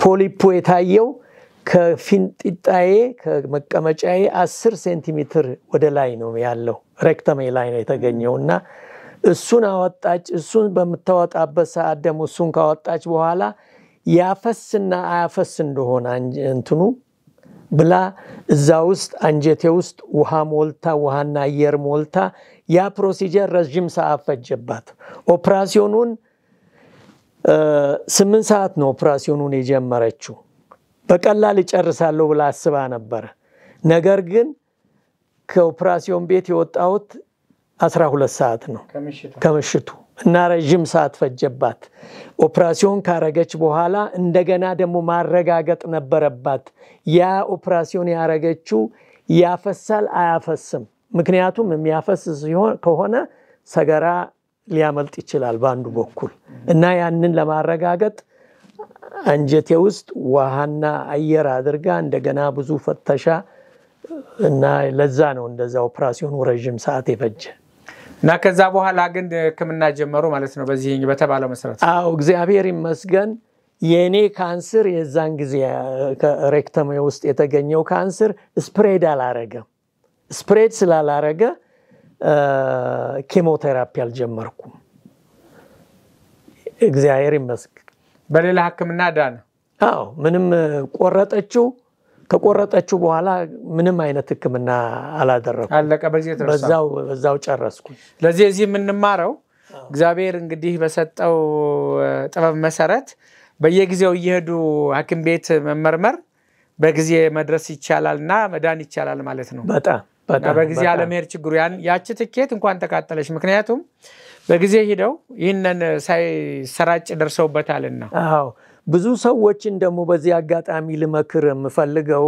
Speaker 2: ፖሊፖ የታየው ከፊንጢጣዬ ከመቀመጫዬ አስር ሴንቲሜትር ወደ ላይ ነው ያለው ሬክተሜ ላይ ነው የተገኘው እና እሱን አወጣች። እሱን በምታወጣበት ሰዓት ደግሞ እሱን ካወጣች በኋላ ያፈስና አያፈስ እንደሆነ እንትኑ ብላ እዛ ውስጥ አንጀቴ ውስጥ ውሃ ሞልታ ውሃና አየር ሞልታ ያ ፕሮሲጀር ረዥም ሰዓት ፈጀባት። ኦፕራሲዮኑን ስምንት ሰዓት ነው ኦፕራሲዮኑን የጀመረችው። በቀላል እጨርሳለሁ ብላ አስባ ነበረ። ነገር ግን ከኦፕራሲዮን ቤት የወጣሁት 12 ሰዓት ነው ከምሽቱ እና ረዥም ሰዓት ፈጀባት። ኦፕራሲዮን ካረገች በኋላ እንደገና ደግሞ ማረጋገጥ ነበረባት። ያ ኦፕራሲዮን ያረገችው ያፈሳል አያፈስም? ምክንያቱም የሚያፈስ ከሆነ ሰገራ ሊያመልጥ ይችላል በአንዱ በኩል እና ያንን ለማረጋገጥ አንጀቴ ውስጥ ውሃና አየር አድርጋ እንደገና ብዙ ፈተሻ እና ለዛ ነው እንደዛ ኦፕራሲዮኑ ረዥም ሰዓት የፈጀ።
Speaker 1: እና ከዛ በኋላ ግን ህክምና ጀመሩ ማለት ነው። በዚህ በተባለው መሰረት?
Speaker 2: አዎ እግዚአብሔር ይመስገን የእኔ ካንስር የዛን ጊዜ ከሬክተም ውስጥ የተገኘው ካንስር ስፕሬድ አላረገ። ስፕሬድ ስላላረገ ኬሞቴራፒ አልጀመርኩም። እግዚአብሔር ይመስገን። በሌላ ህክምና ዳነ። አዎ ምንም ቆረጠችው ከቆረጠችው በኋላ ምንም
Speaker 1: አይነት ህክምና አላደረኩም። በዛው ጨረስኩ። ለዚህ እዚህ የምንማረው እግዚአብሔር እንግዲህ በሰጠው ጥበብ መሰረት በየጊዜው እየሄዱ ሀኪም ቤት መመርመር በጊዜ መድረስ ይቻላል እና መዳን ይቻላል ማለት ነው። በጊዜ አለመሄድ ችግሩ ያቺ ትኬት እንኳን ተቃጠለች። ምክንያቱም በጊዜ ሂደው ይህንን ሳይሰራጭ ደርሰውበታልና
Speaker 2: ብዙ ሰዎችን ደግሞ በዚህ አጋጣሚ ልመክር የምፈልገው